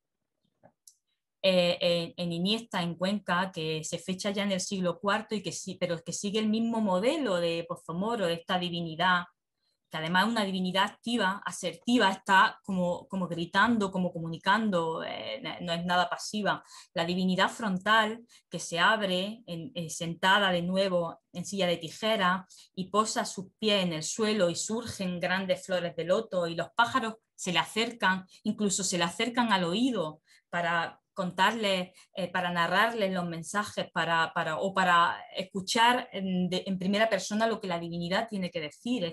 eh, en, Iniesta, en Cuenca, que se fecha ya en el siglo IV, y que sí, pero que sigue el mismo modelo de Pozomoro, de esta divinidad que además una divinidad activa, asertiva, está como, como gritando, como comunicando, eh, no es nada pasiva. La divinidad frontal, que se abre eh, sentada de nuevo en silla de tijera y posa sus pies en el suelo y surgen grandes flores de loto y los pájaros se le acercan, incluso se le acercan al oído para contarles, eh, para narrarles los mensajes o para escuchar en, primera persona lo que la divinidad tiene que decir.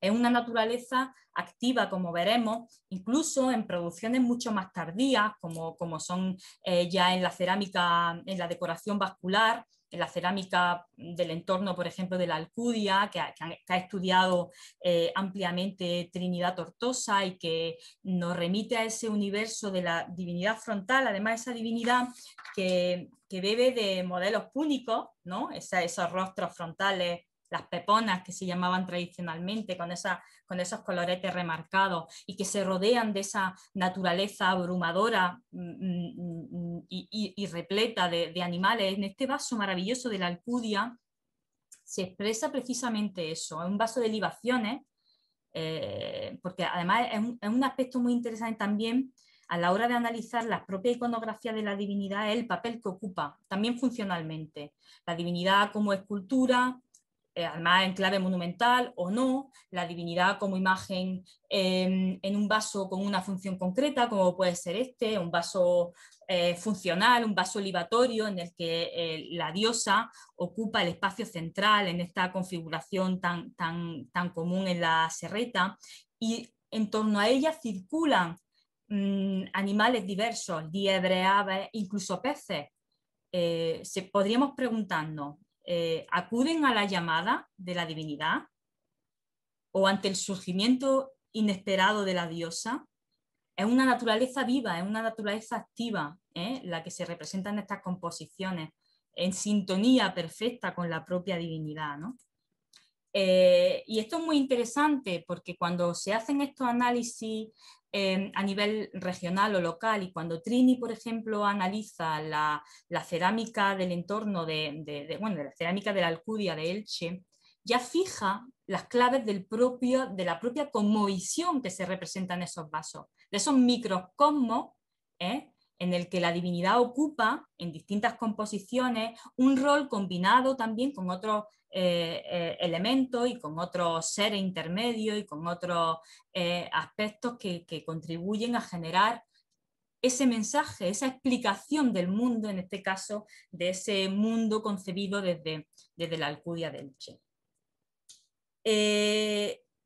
Es, una naturaleza activa, como veremos, incluso en producciones mucho más tardías, como, son eh, ya en la cerámica, en la decoración vascular, la cerámica del entorno, por ejemplo, de la Alcudia, que ha, estudiado eh, ampliamente Trinidad Tortosa y que nos remite a ese universo de la divinidad frontal, además esa divinidad que, bebe de modelos púnicos, ¿no? esos rostros frontales las peponas que se llamaban tradicionalmente, con esa con esos coloretes remarcados y que se rodean de esa naturaleza abrumadora mm, mm, mm, y, repleta de, animales, en este vaso maravilloso de la Alcudia se expresa precisamente eso, es un vaso de libaciones eh, porque además es un, aspecto muy interesante también a la hora de analizar la propia iconografía de la divinidad, el papel que ocupa, también funcionalmente. La divinidad como escultura, eh, además en clave monumental o no, la divinidad como imagen em, en un vaso con una función concreta, como puede ser este, un vaso eh, funcional, un vaso libatorio en el que eh, la diosa ocupa el espacio central en esta configuración tan, tan, tan común en la serreta, y en torno a ella circulan mm, animales diversos, liebre, aves, incluso peces. se, podríamos preguntarnos, eh, acuden a la llamada de la divinidad o ante el surgimiento inesperado de la diosa. Es una naturaleza viva, es una naturaleza activa ¿eh? la que se representa en estas composiciones, en sintonía perfecta con la propia divinidad. Eh, y esto es muy interesante porque cuando se hacen estos análisis a nivel regional o local. Y cuando Trini, por ejemplo, analiza la, cerámica del entorno de, bueno, de la cerámica de la Alcudia de Elche, ya fija las claves del propio, de la propia conmovisión que se representa en esos vasos, de esos microcosmos ¿eh? en el que la divinidad ocupa en distintas composiciones un rol combinado también con otros eh, eh, elementos y con otros seres intermedios y con otros eh, aspectos que, contribuyen a generar ese mensaje, esa explicación del mundo, en este caso, de ese mundo concebido desde, desde la Alcudia del Che.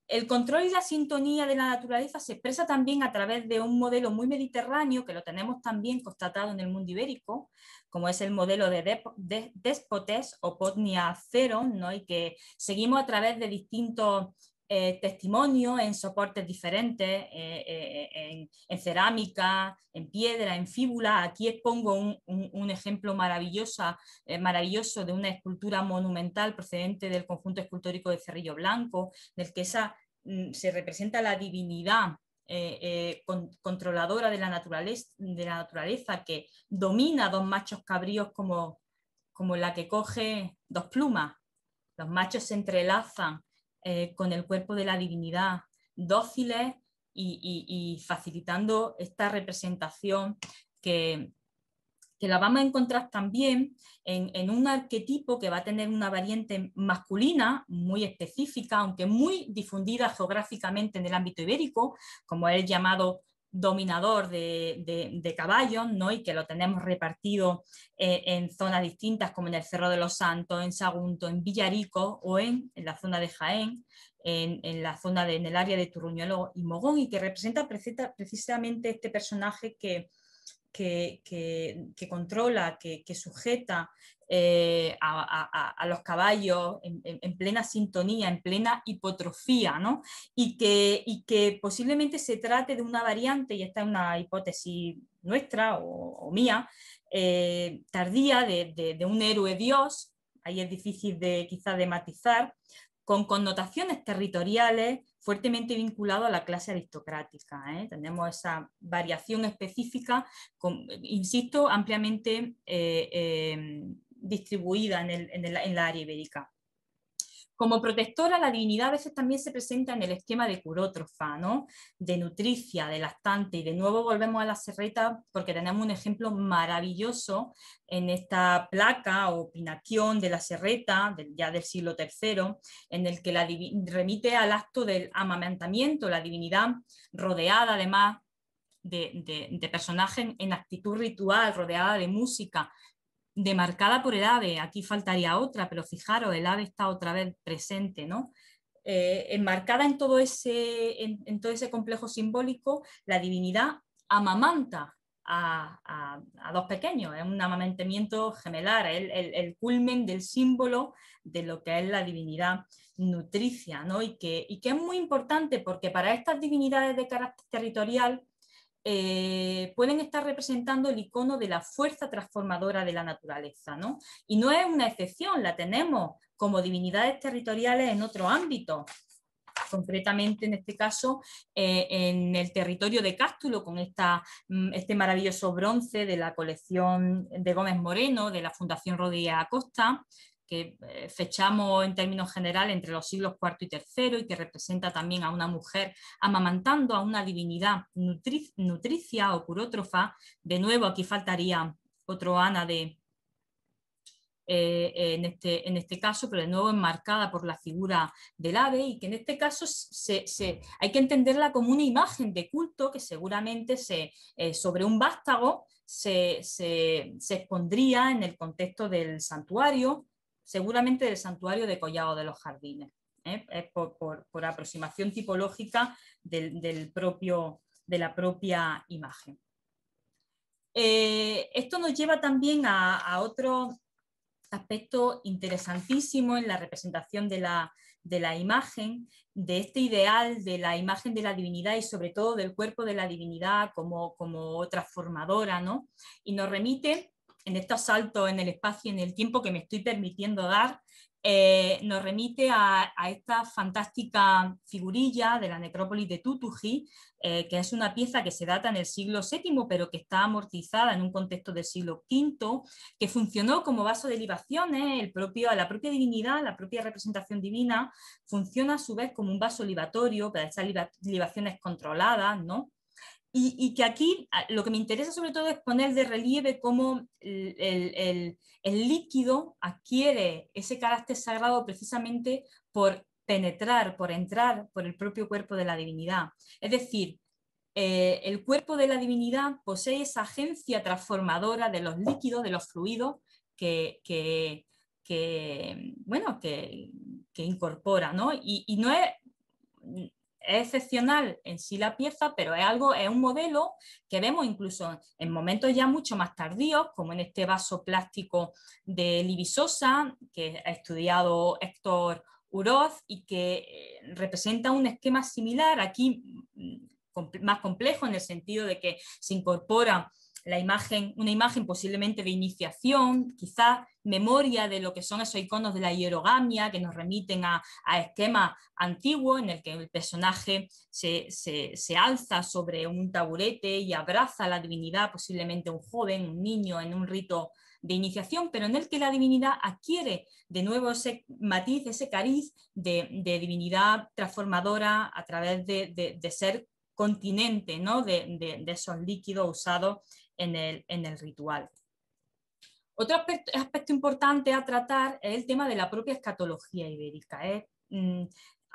El control y la sintonía de la naturaleza se expresa también a través de un modelo muy mediterráneo que lo tenemos también constatado en el mundo ibérico, como es el modelo de Despotes o Potnia Cero, ¿no? y que seguimos a través de distintos eh, testimonio en soportes diferentes, eh, eh, en, cerámica, en piedra, en fíbula. Aquí expongo un, ejemplo maravilloso de una escultura monumental procedente del conjunto escultórico de Cerrillo Blanco, del que mm, se representa la divinidad controladora de la, naturaleza, que domina dos machos cabríos como, como la que coge dos plumas. Los machos se entrelazan eh, con el cuerpo de la divinidad, dóciles y, facilitando esta representación que, la vamos a encontrar también en, en, un arquetipo que va a tener una variante masculina muy específica, aunque muy difundida geográficamente en el ámbito ibérico, como es llamado dominador de, de, caballos, ¿no? y que lo tenemos repartido eh, en zonas distintas, como en el Cerro de los Santos, en Sagunto, en Villarico o en, la zona de Jaén, en, la zona de, en el área de Turruñuelo y Mogón, y que representa precisamente este personaje que, que, controla, que, sujeta eh, a, los caballos en, plena sintonía, en plena hipotrofía, ¿no? Y que, posiblemente se trate de una variante, y esta es una hipótesis nuestra o, mía, eh, tardía de, de, un héroe dios, ahí es difícil de, quizás de matizar, con connotaciones territoriales, fuertemente vinculado a la clase aristocrática. ¿eh? Tenemos esa variación específica, insisto, ampliamente eh, eh, distribuida en, el, en la área ibérica. Como protectora, la divinidad a veces también se presenta en el esquema de curótrofa, de nutricia, de lactante, y de nuevo volvemos a la serreta porque tenemos un ejemplo maravilloso en esta placa o pinaquión de la serreta, ya del siglo III, en el que la remite al acto del amamentamiento, la divinidad rodeada además de, de personajes en actitud ritual, rodeada de música, demarcada por el ave. Aquí faltaría otra, pero fijaros, el ave está otra vez presente, ¿no? Eh, enmarcada en todo, ese, todo ese complejo simbólico, la divinidad amamanta a, a, dos pequeños, es un amamantamiento gemelar, el, el, culmen del símbolo de lo que es la divinidad nutricia, ¿no? y, que, y que es muy importante porque para estas divinidades de carácter territorial eh, pueden estar representando el icono de la fuerza transformadora de la naturaleza, ¿no? Y no es una excepción, la tenemos como divinidades territoriales en otro ámbito, concretamente en este caso eh, en el territorio de Cástulo, con mm, este maravilloso bronce de la colección de Gómez Moreno, de la Fundación Rodríguez Acosta, que eh, fechamos en términos general entre los siglos IV y III y que representa también a una mujer amamantando a una divinidad nutricia o curótrofa. De nuevo, aquí faltaría otro Ana de, eh, en, este, en, este, caso, pero de nuevo enmarcada por la figura del ave y que en este caso hay que entenderla como una imagen de culto que seguramente eh, sobre un vástago se, expondría en el contexto del santuario seguramente del santuario de Collado de los Jardines, ¿eh? por, aproximación tipológica del, propio, de la propia imagen. Eh, esto nos lleva también a, otro aspecto interesantísimo en la representación de la, imagen, de este ideal de la imagen de la divinidad y sobre todo del cuerpo de la divinidad como, como transformadora, Y nos remite en este asalto en el espacio y en el tiempo que me estoy permitiendo dar, eh, nos remite a, esta fantástica figurilla de la necrópolis de Tutuji, eh, que es una pieza que se data en el siglo VII, pero que está amortizada en un contexto del siglo V, que funcionó como vaso de libaciones, el propio, la propia divinidad, la propia representación divina, funciona a su vez como un vaso libatorio para estas libaciones controladas, ¿no? Y, que aquí ah, lo que me interesa sobre todo es poner de relieve cómo el, líquido adquiere ese carácter sagrado precisamente por penetrar, por entrar por el propio cuerpo de la divinidad. Es decir, eh, el cuerpo de la divinidad posee esa agencia transformadora de los líquidos, de los fluidos que, bueno, que, incorpora, Y, y, no es es excepcional en sí la pieza, pero es algo, es un modelo que vemos incluso en momentos ya mucho más tardíos, como en este vaso plástico de Libisosa, que ha estudiado Héctor Uroz y que eh, representa un esquema similar, aquí mm, más complejo en el sentido de que se incorpora la imagen, una imagen posiblemente de iniciación, quizás memoria de lo que son esos iconos de la hierogamia que nos remiten a, a esquemas antiguos en el que el personaje se, alza sobre un taburete y abraza a la divinidad, posiblemente un joven, un niño, en un rito de iniciación, pero en el que la divinidad adquiere de nuevo ese matiz, ese cariz de, divinidad transformadora a través de, ser continente ¿no? de, de, esos líquidos usados en el, ritual. Otro aspecto, importante a tratar es el tema de la propia escatología ibérica, es ¿eh? mm,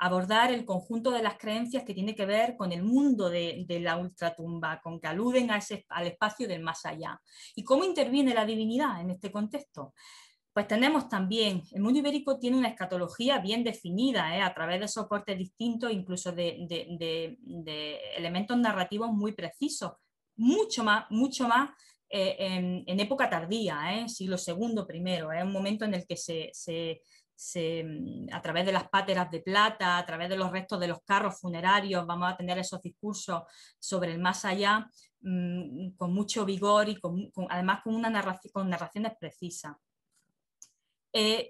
abordar el conjunto de las creencias que tiene que ver con el mundo de, la ultratumba, con que aluden al espacio del más allá. ¿Y cómo interviene la divinidad en este contexto? Pues tenemos también, el mundo ibérico tiene una escatología bien definida, ¿eh? a través de soportes distintos, incluso de, elementos narrativos muy precisos, mucho más, mucho más eh, en, época tardía, ¿eh? siglo II primero, es ¿eh? un momento en el que se, mm, a través de las páteras de plata, a través de los restos de los carros funerarios, vamos a tener esos discursos sobre el más allá mm, con mucho vigor y además con, una narración, con narraciones precisas.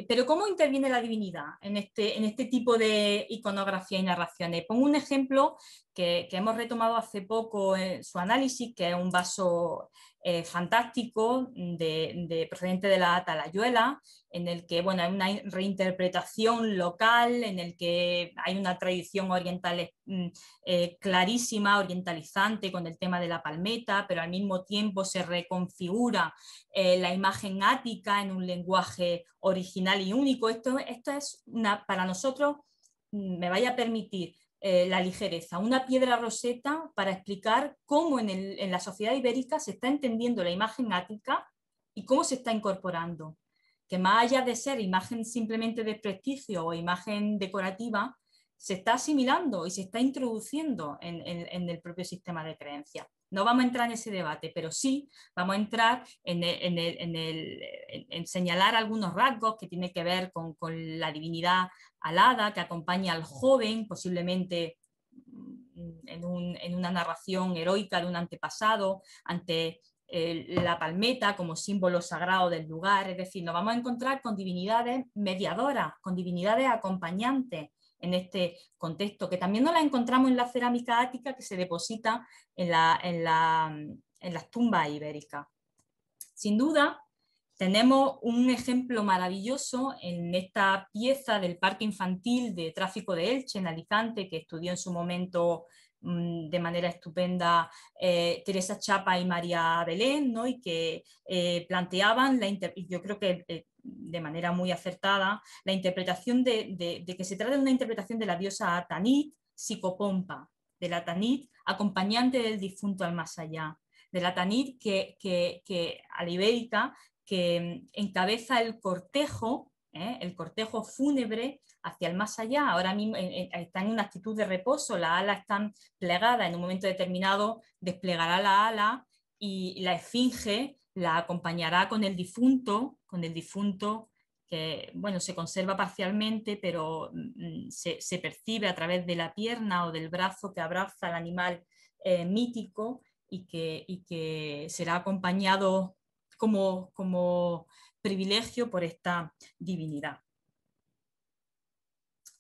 pero ¿cómo interviene la divinidad en este, en este tipo de iconografía y narraciones? Pongo un ejemplo que, hemos retomado hace poco en eh, su análisis, que es un vaso eh, fantástico de, procedente de la Atalayuela, en el que bueno, hay una reinterpretación local, en el que hay una tradición oriental mm, eh, clarísima, orientalizante con el tema de la palmeta, pero al mismo tiempo se reconfigura la imagen ática en un lenguaje original y único. Esto, esto es una, para nosotros, mm, me vaya a permitir, eh, la ligereza, una piedra roseta para explicar cómo en, la sociedad ibérica se está entendiendo la imagen ática y cómo se está incorporando. Que más allá de ser imagen simplemente de prestigio o imagen decorativa, se está asimilando y se está introduciendo en, en el propio sistema de creencias. No vamos a entrar en ese debate, pero sí vamos a entrar en, señalar algunos rasgos que tienen que ver con, la divinidad alada que acompaña al joven, posiblemente mm, en, una narración heroica de un antepasado, ante eh, la palmeta como símbolo sagrado del lugar. Es decir, nos vamos a encontrar con divinidades mediadoras, con divinidades acompañantes, en este contexto, que también nos la encontramos en la cerámica ática que se deposita en, en, las tumbas ibéricas. Sin duda, tenemos un ejemplo maravilloso en esta pieza del Parque Infantil de Tráfico de Elche, en Alicante, que estudió en su momento mm, de manera estupenda eh, Teresa Chapa y María Belén, ¿no? y que eh, planteaban, la yo creo que eh, de manera muy acertada la interpretación de, que se trata de una interpretación de la diosa Atanit, psicopompa, de la Atanit acompañante del difunto al más allá, de la Atanit que, que, que que mm, encabeza el cortejo, ¿eh? el cortejo fúnebre hacia el más allá. Ahora mismo eh, eh, está en una actitud de reposo, la ala están plegada en un momento determinado desplegará la ala y la esfinge la acompañará con el difunto con el difunto, que bueno, se conserva parcialmente, pero mm, se, percibe a través de la pierna o del brazo que abraza al animal eh, mítico y que, y que, será acompañado como, como privilegio por esta divinidad.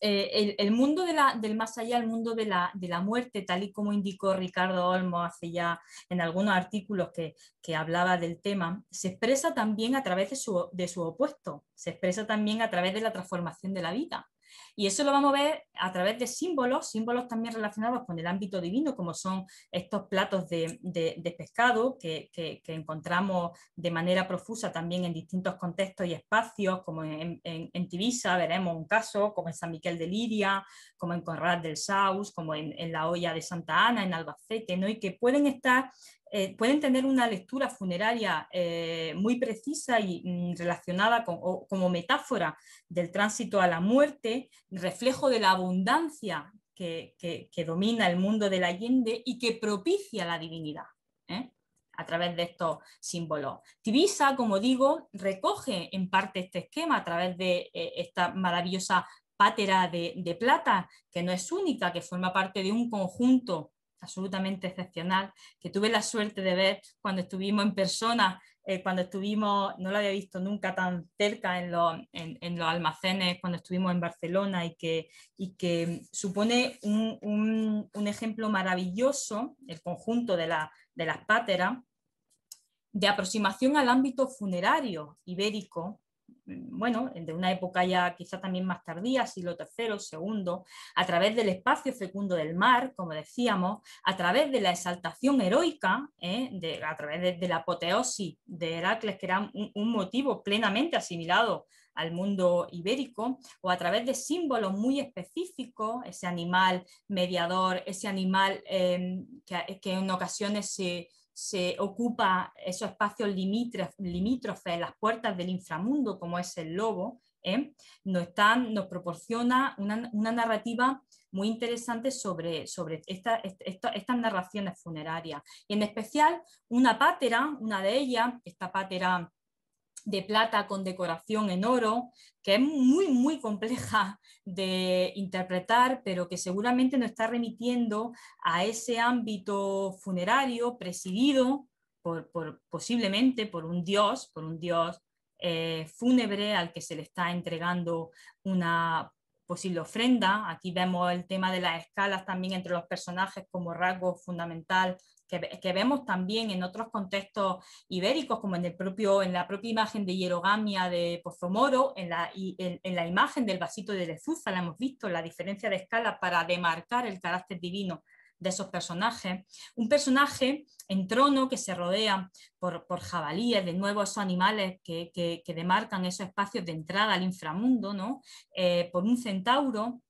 Eh, el, mundo de la, del más allá, el mundo de la, de la, muerte, tal y como indicó Ricardo Olmo hace ya en algunos artículos que, que hablaba del tema, se expresa también a través de su, de su opuesto, se expresa también a través de la transformación de la vida. Y eso lo vamos a ver a través de símbolos, símbolos también relacionados con el ámbito divino, como son estos platos de, pescado que, encontramos de manera profusa también en distintos contextos y espacios, como en, Tibisa, veremos un caso, como en San Miquel de Liria, como en Conrad del Saus, como en, la olla de Santa Ana, en Albacete, ¿no? y que pueden estar eh, pueden tener una lectura funeraria eh, muy precisa y mm, relacionada como metáfora del tránsito a la muerte, reflejo de la abundancia que, domina el mundo del Allende y que propicia la divinidad. ¿eh? a través de estos símbolos. Tibisa, como digo, recoge en parte este esquema a través de eh, esta maravillosa pátera de, de, plata, que no es única, que forma parte de un conjunto absolutamente excepcional, que tuve la suerte de ver cuando estuvimos en persona eh, cuando estuvimos, no lo había visto nunca tan cerca en, los almacenes, cuando estuvimos en Barcelona y que, supone un, ejemplo maravilloso, el conjunto de las páteras, de aproximación al ámbito funerario ibérico Mm, bueno, de una época ya quizá también más tardía, siglo III, segundo a través del espacio fecundo del mar, como decíamos, a través de la exaltación heroica, ¿eh? a través de, la apoteosis de Heracles, que era un, motivo plenamente asimilado al mundo ibérico o a través de símbolos muy específicos, ese animal mediador, ese animal em, que, que, en ocasiones se, se ocupa esos espacios limítrofes, las puertas del inframundo, como es el lobo, ¿eh? nos, están, nos proporciona una, narrativa muy interesante sobre, estas narraciones funerarias. Y en especial, una pátera, una de ellas, esta pátera de plata con decoración en oro, que es muy, muy compleja de interpretar, pero que seguramente nos está remitiendo a ese ámbito funerario presidido por, posiblemente por un dios, por un dios eh, fúnebre al que se le está entregando una posible ofrenda. Aquí vemos el tema de las escalas también entre los personajes como rasgo fundamental que, vemos también en otros contextos ibéricos, como en, el propio, en la propia imagen de hierogamia de Pozomoro, en la, en, la imagen del vasito de Lezuza, la hemos visto, la diferencia de escala para demarcar el carácter divino de esos personajes. Un personaje en trono que se rodea por, jabalíes, de nuevo esos animales que, demarcan esos espacios de entrada al inframundo, eh, por un centauro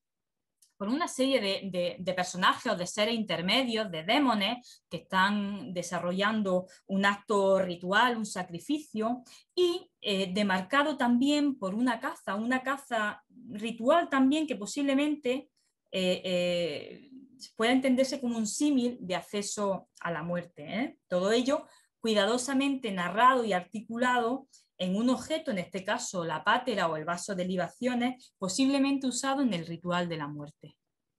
por una serie de, personajes o de seres intermedios, de démones, que están desarrollando un acto ritual, un sacrificio, y eh, demarcado también por una caza, una caza ritual también que posiblemente eh, eh, pueda entenderse como un símil de acceso a la muerte. Todo ello cuidadosamente narrado y articulado en un objeto, en este caso la pátera o el vaso de libaciones, posiblemente usado en el ritual de la muerte.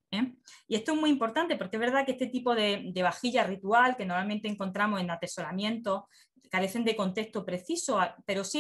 ¿eh? Y esto es muy importante porque es verdad que este tipo de, de vajilla ritual que normalmente encontramos en atesoramiento carecen de contexto preciso, ah, pero sí,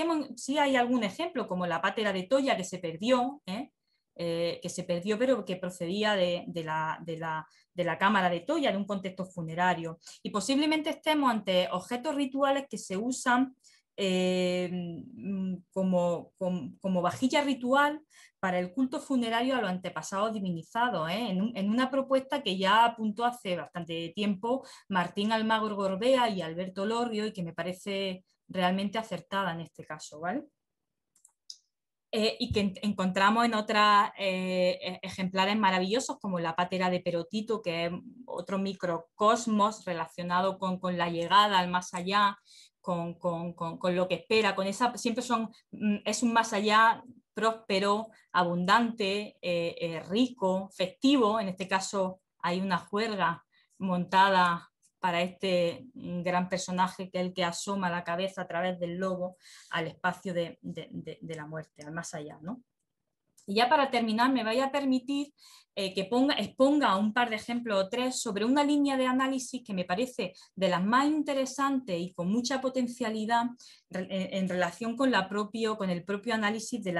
hay algún ejemplo, como la pátera de Toya que se perdió, ¿eh? Eh, que se perdió pero que procedía de, de, la, de, la, cámara de Toya, de un contexto funerario. Y posiblemente estemos ante objetos rituales que se usan eh, mm, como, como, vajilla ritual para el culto funerario a los antepasados divinizados, ¿eh? en, una propuesta que ya apuntó hace bastante tiempo Martín Almagro Gorbea y Alberto Lorrio y que me parece realmente acertada en este caso. Eh, y que encontramos en otras e, ejemplares maravillosos como la patera de Perotito, que es otro microcosmos relacionado con, con la llegada al más allá, con, con, con, con, lo que espera, con esa, siempre son, mm, es un más allá próspero, abundante, eh, eh, rico, festivo, en este caso hay una juerga montada para este gran personaje que es el que asoma la cabeza a través del lobo al espacio de, de, de la muerte, al más allá. ¿no? Y ya para terminar, me vaya a permitir eh, que ponga, exponga un par de ejemplos o tres sobre una línea de análisis que me parece de las más interesantes y con mucha potencialidad eh, en, relación con, la con el propio análisis de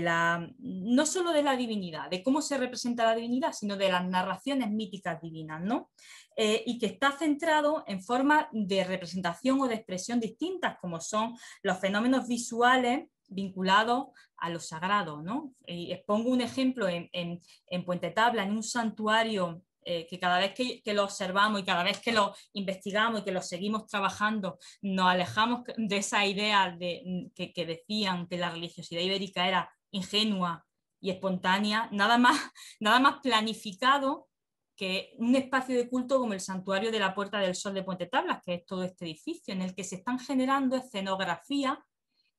la, no solo de la divinidad, de cómo se representa la divinidad, sino de las narraciones míticas divinas, ¿no? Eh, y que está centrado en formas de representación o de expresión distintas, como son los fenómenos visuales vinculado a lo sagrado. ¿no? Y pongo un ejemplo en, Puente Tabla, en un santuario eh, que cada vez que, lo observamos y cada vez que lo investigamos y que lo seguimos trabajando, nos alejamos de esa idea de, que, decían que la religiosidad ibérica era ingenua y espontánea, nada más, nada más planificado que un espacio de culto como el santuario de la Puerta del Sol de Puente Tablas, que es todo este edificio, en el que se están generando escenografías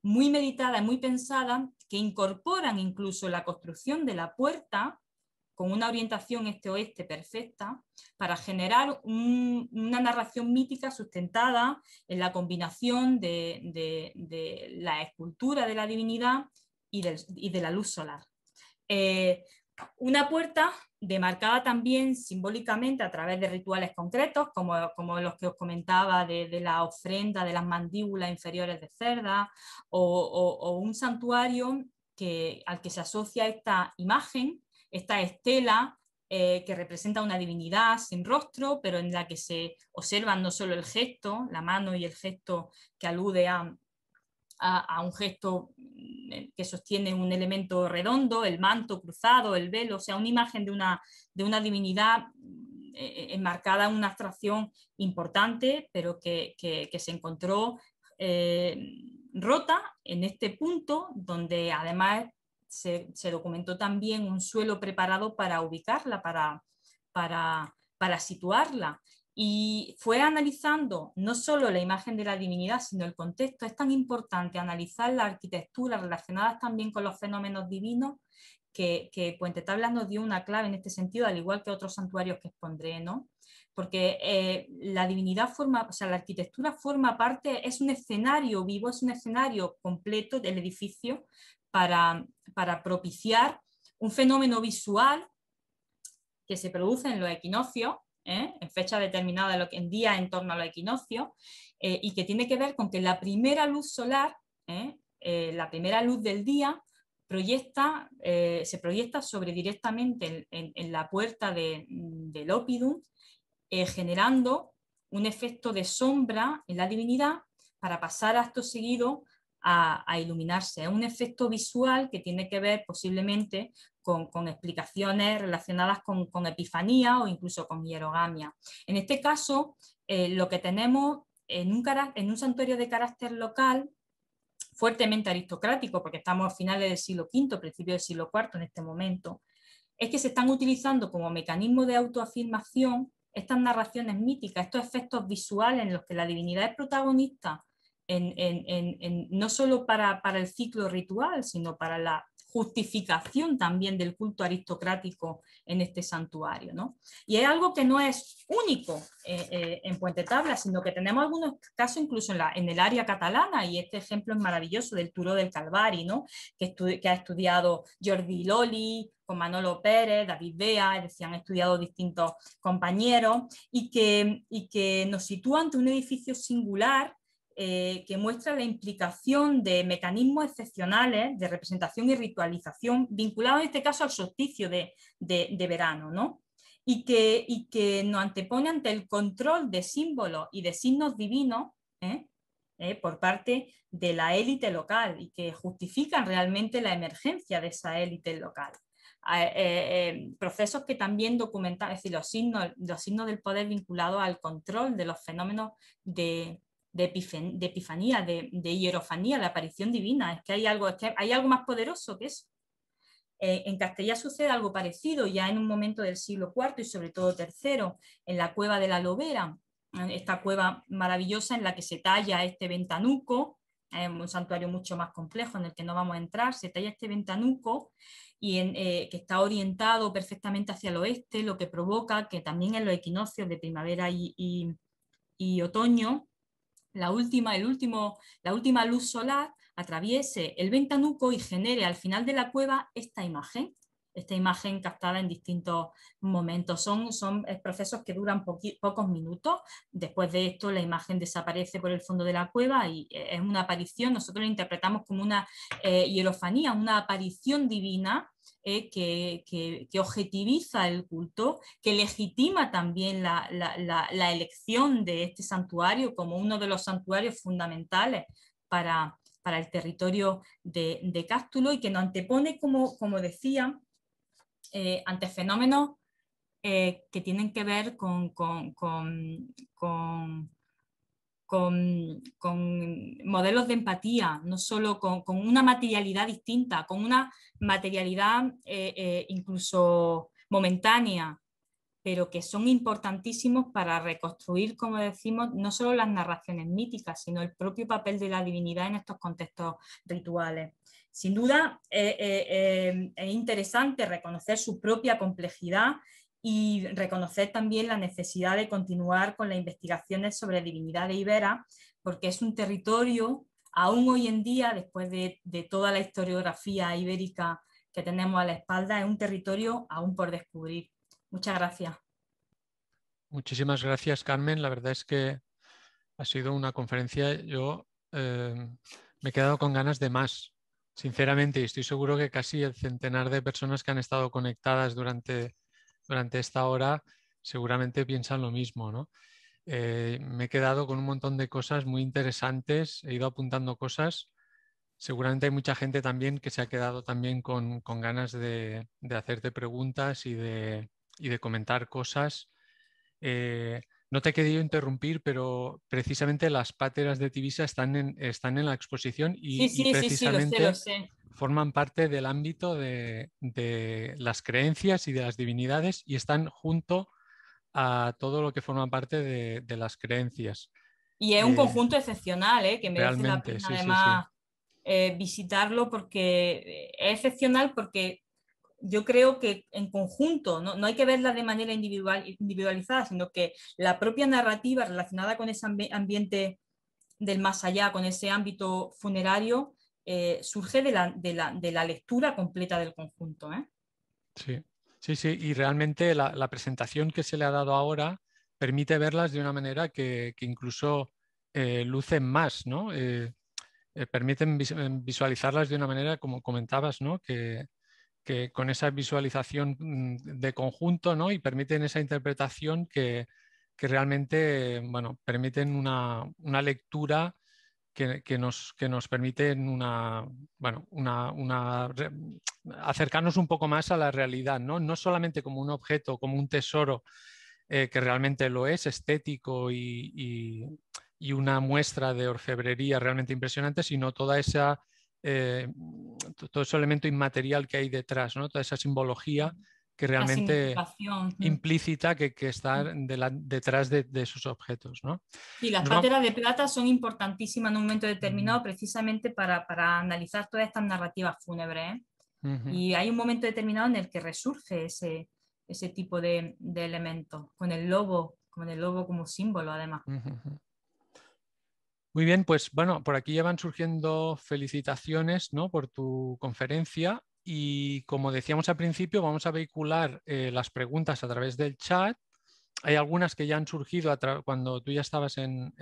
muy meditada, y muy pensada, que incorporan incluso la construcción de la puerta con una orientación este-oeste perfecta para generar una narración mítica sustentada en la combinación de, la escultura de la divinidad y, de la luz solar. Eh, una puerta demarcada también simbólicamente a través de rituales concretos, como, como los que os comentaba de, la ofrenda de las mandíbulas inferiores de cerda, o, un santuario que, al que se asocia esta imagen, esta estela eh, que representa una divinidad sin rostro, pero en la que se observan no solo el gesto, la mano y el gesto que alude a, a, un gesto mm, eh, que sostiene un elemento redondo, el manto cruzado, el velo, o sea, una imagen de una, de una divinidad mm, eh, eh, enmarcada en una abstracción importante, pero que, que, se encontró rota en este punto, donde además se, documentó también un suelo preparado para ubicarla, para, para situarla. Y fue analizando no solo la imagen de la divinidad, sino el contexto. Es tan importante analizar la arquitectura relacionada también con los fenómenos divinos que, Puente Tablas nos dio una clave en este sentido, al igual que otros santuarios que expondré, ¿no? Porque eh, la divinidad forma, la arquitectura forma parte, es un escenario vivo, es un escenario completo del edificio para, para propiciar un fenómeno visual que se produce en los equinoccios, ¿eh? en fecha determinada, lo que, en día en torno al equinoccio, eh, y que tiene que ver con que la primera luz solar, ¿eh? la primera luz del día, proyecta, se proyecta sobre directamente en, la puerta del Opidum, generando un efecto de sombra en la divinidad para pasar acto seguido a, a, iluminarse. Es un efecto visual que tiene que ver posiblemente con, explicaciones relacionadas con, epifanía o incluso con hierogamia. En este caso, eh, lo que tenemos en un, santuario de carácter local fuertemente aristocrático, porque estamos a finales del siglo V, principios del siglo IV en este momento, es que se están utilizando como mecanismo de autoafirmación estas narraciones míticas, estos efectos visuales en los que la divinidad es protagonista, no solo para, el ciclo ritual, sino para la, justificación también del culto aristocrático en este santuario. ¿no? Y es algo que no es único eh, eh, en Puente Tabla, sino que tenemos algunos casos incluso en, el área catalana, y este ejemplo es maravilloso del Turo del Calvari, ¿no? que, ha estudiado Jordi Loli, con Manolo Pérez, David Bea, es han estudiado distintos compañeros, y que, y que nos sitúa ante un edificio singular eh, que muestra la implicación de mecanismos excepcionales de representación y ritualización, vinculados en este caso al solsticio de, verano, ¿no? y, que, que, nos antepone ante el control de símbolos y de signos divinos ¿eh? Eh, por parte de la élite local y que justifican realmente la emergencia de esa élite local. Ah, procesos que también documentan, es decir, los signos, los signos del poder vinculados al control de los fenómenos de, de, epifanía, de, hierofanía, la aparición divina. Es que hay algo, hay algo más poderoso que eso. Eh, en Castella sucede algo parecido ya en un momento del siglo IV y sobre todo III, en la cueva de la Lobera, esta cueva maravillosa en la que se talla este ventanuco, eh, un santuario mucho más complejo en el que no vamos a entrar, se talla este ventanuco y eh, que está orientado perfectamente hacia el oeste, lo que provoca que también en los equinoccios de primavera y otoño la última, el último, la última luz solar atraviese el ventanuco y genere al final de la cueva esta imagen, esta imagen captada en distintos momentos. Son, son procesos que duran pocos minutos. Después de esto, la imagen desaparece por el fondo de la cueva y eh, es una aparición. Nosotros la interpretamos como una eh, hierofanía, una aparición divina eh, que, objetiviza el culto, que legitima también la, elección de este santuario como uno de los santuarios fundamentales para, para el territorio de, de, Cástulo y que nos antepone, como, como decía, eh, ante fenómenos eh, que tienen que ver con con, modelos de empatía, no solo con, una materialidad distinta, con una materialidad eh, eh, incluso momentánea, pero que son importantísimos para reconstruir, como decimos, no solo las narraciones míticas, sino el propio papel de la divinidad en estos contextos rituales. Sin duda, eh, es interesante reconocer su propia complejidad y reconocer también la necesidad de continuar con las investigaciones sobre divinidad de Ibera, porque es un territorio, aún hoy en día, después de, toda la historiografía ibérica que tenemos a la espalda, es un territorio aún por descubrir. Muchas gracias. Muchísimas gracias, Carmen. La verdad es que ha sido una conferencia, yo eh, me he quedado con ganas de más, sinceramente, y estoy seguro que casi el centenar de personas que han estado conectadas durante durante esta hora seguramente piensan lo mismo, ¿no? Eh, me he quedado con un montón de cosas muy interesantes, he ido apuntando cosas. Seguramente hay mucha gente también que se ha quedado también con, ganas de, hacerte preguntas y de, de comentar cosas. Eh, no te he querido interrumpir, pero precisamente las páteras de Tibisa están en, están en la exposición y, sí, sí, precisamente... Sí, sé, sé forman parte del ámbito de, las creencias y de las divinidades y están junto a todo lo que forma parte de, las creencias. Y es un eh, conjunto excepcional, ¿eh? que merece la pena además eh, visitarlo porque es excepcional porque yo creo que en conjunto, ¿no? no, hay que verla de manera individual, individualizada, sino que la propia narrativa relacionada con ese ambiente del más allá, con ese ámbito funerario, eh, surge de la, lectura completa del conjunto. ¿eh? Sí, sí, sí, y realmente la, presentación que se le ha dado ahora permite verlas de una manera que, incluso eh, lucen más, ¿no? permiten em, visualizarlas de una manera, como comentabas, ¿no? que, con esa visualización mm, de conjunto ¿no? y permiten esa interpretación que, realmente bueno, permiten una, una lectura que, nos, que permiten acercarnos un poco más a la realidad, ¿no? solamente como un objeto, como un tesoro, eh, que realmente lo es, estético y, una muestra de orfebrería realmente impresionante, sino toda esa, eh, todo ese elemento inmaterial que hay detrás, toda esa simbología que realmente mm. implícita que, que mm. detrás de, de, sus objetos. Y las pateras de plata son importantísimas en un momento determinado precisamente para, analizar todas estas narrativas fúnebres. ¿eh? Y hay un momento determinado en el que resurge ese, ese tipo de, de elementos, con el lobo, con el lobo como símbolo además. Muy bien, pues bueno, por aquí ya van surgiendo felicitaciones por tu conferencia. Y como decíamos al principio, vamos a vehicular eh, las preguntas a través del chat. Hay algunas que ya han surgido cuando tú ya estabas en,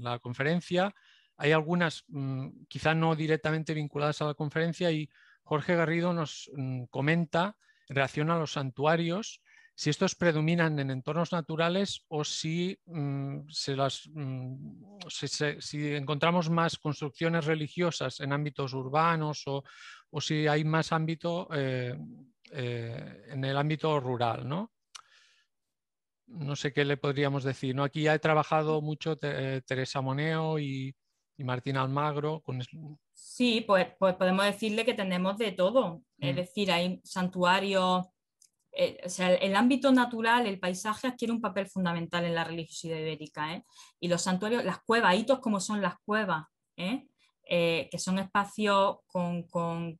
la conferencia. Hay algunas mm, quizá no directamente vinculadas a la conferencia y Jorge Garrido nos mm, comenta reacciona a los santuarios si estos predominan en entornos naturales o si, mm, se las, mm, si, encontramos más construcciones religiosas en ámbitos urbanos o, si hay más ámbito eh, eh, en el ámbito rural, ¿no? No sé qué le podríamos decir. ¿no? Aquí ya he trabajado mucho eh, Teresa Moneo y, Martín Almagro. Con... Sí, pues, pues, podemos decirle que tenemos de todo. Es mm. decir, hay santuarios eh, el, ámbito natural, el paisaje adquiere un papel fundamental en la religiosidad ibérica. ¿eh? Y los santuarios, las cuevas, hitos como son las cuevas, ¿eh? Eh, que son espacios con, con,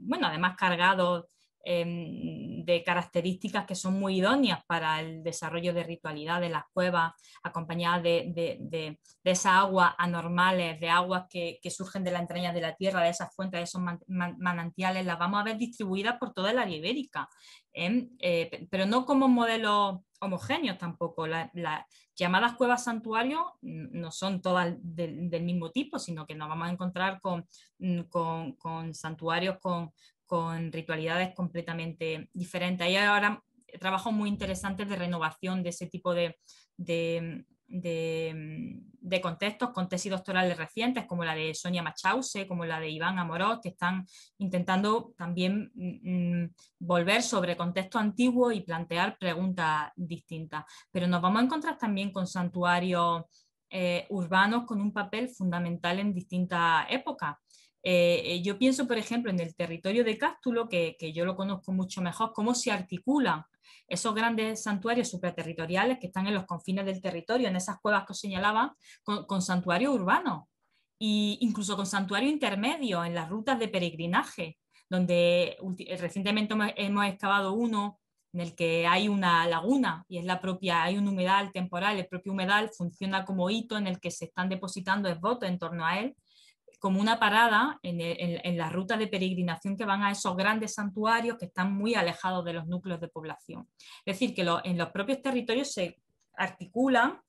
bueno, además cargados Em, de características que son muy idóneas para el desarrollo de ritualidad de las cuevas, acompañadas de, esas aguas anormales, de aguas que, surgen de la entraña de la tierra, de esas fuentes, de esos manantiales, las vamos a ver distribuidas por toda la área ibérica, em, eh, pero no como modelos homogéneos tampoco. las llamadas cuevas santuarios no son todas del, mismo tipo, sino que nos vamos a encontrar con, mm, con santuarios con, con ritualidades completamente diferentes. Hay ahora trabajos muy interesantes de renovación de ese tipo de, contextos, con tesis doctorales recientes, como la de Sonia Machause, como la de Iván Amorós, que están intentando también mm, mm, volver sobre contextos antiguos y plantear preguntas distintas. Pero nos vamos a encontrar también con santuarios eh, urbanos con un papel fundamental en distintas épocas. Eh, eh, yo pienso, por ejemplo, en el territorio de Cástulo, que, yo lo conozco mucho mejor, cómo se articulan esos grandes santuarios supraterritoriales que están en los confines del territorio, en esas cuevas que os señalaba, con, santuario santuarios urbanos, e incluso con santuarios intermedios en las rutas de peregrinaje, donde recientemente hemos excavado uno en el que hay una laguna y es la propia, hay un humedal temporal, el propio humedal funciona como hito en el que se están depositando esbotos en torno a él como una parada en, la ruta de peregrinación que van a esos grandes santuarios que están muy alejados de los núcleos de población. Es decir, que en los propios territorios se articulan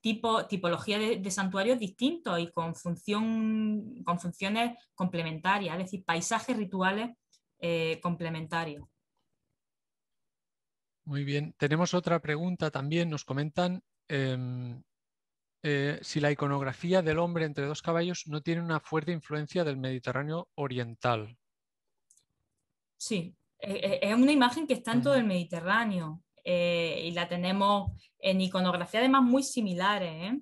tipologías eh, tipo, de, santuarios distintos y con, función, con funciones complementarias, es decir, paisajes rituales eh, complementarios. Muy bien, tenemos otra pregunta también, nos comentan em, eh, si la iconografía del hombre entre dos caballos no tiene una fuerte influencia del Mediterráneo oriental. Sí, eh, eh, es una imagen que está en todo el Mediterráneo y la tenemos en iconografía además muy similares.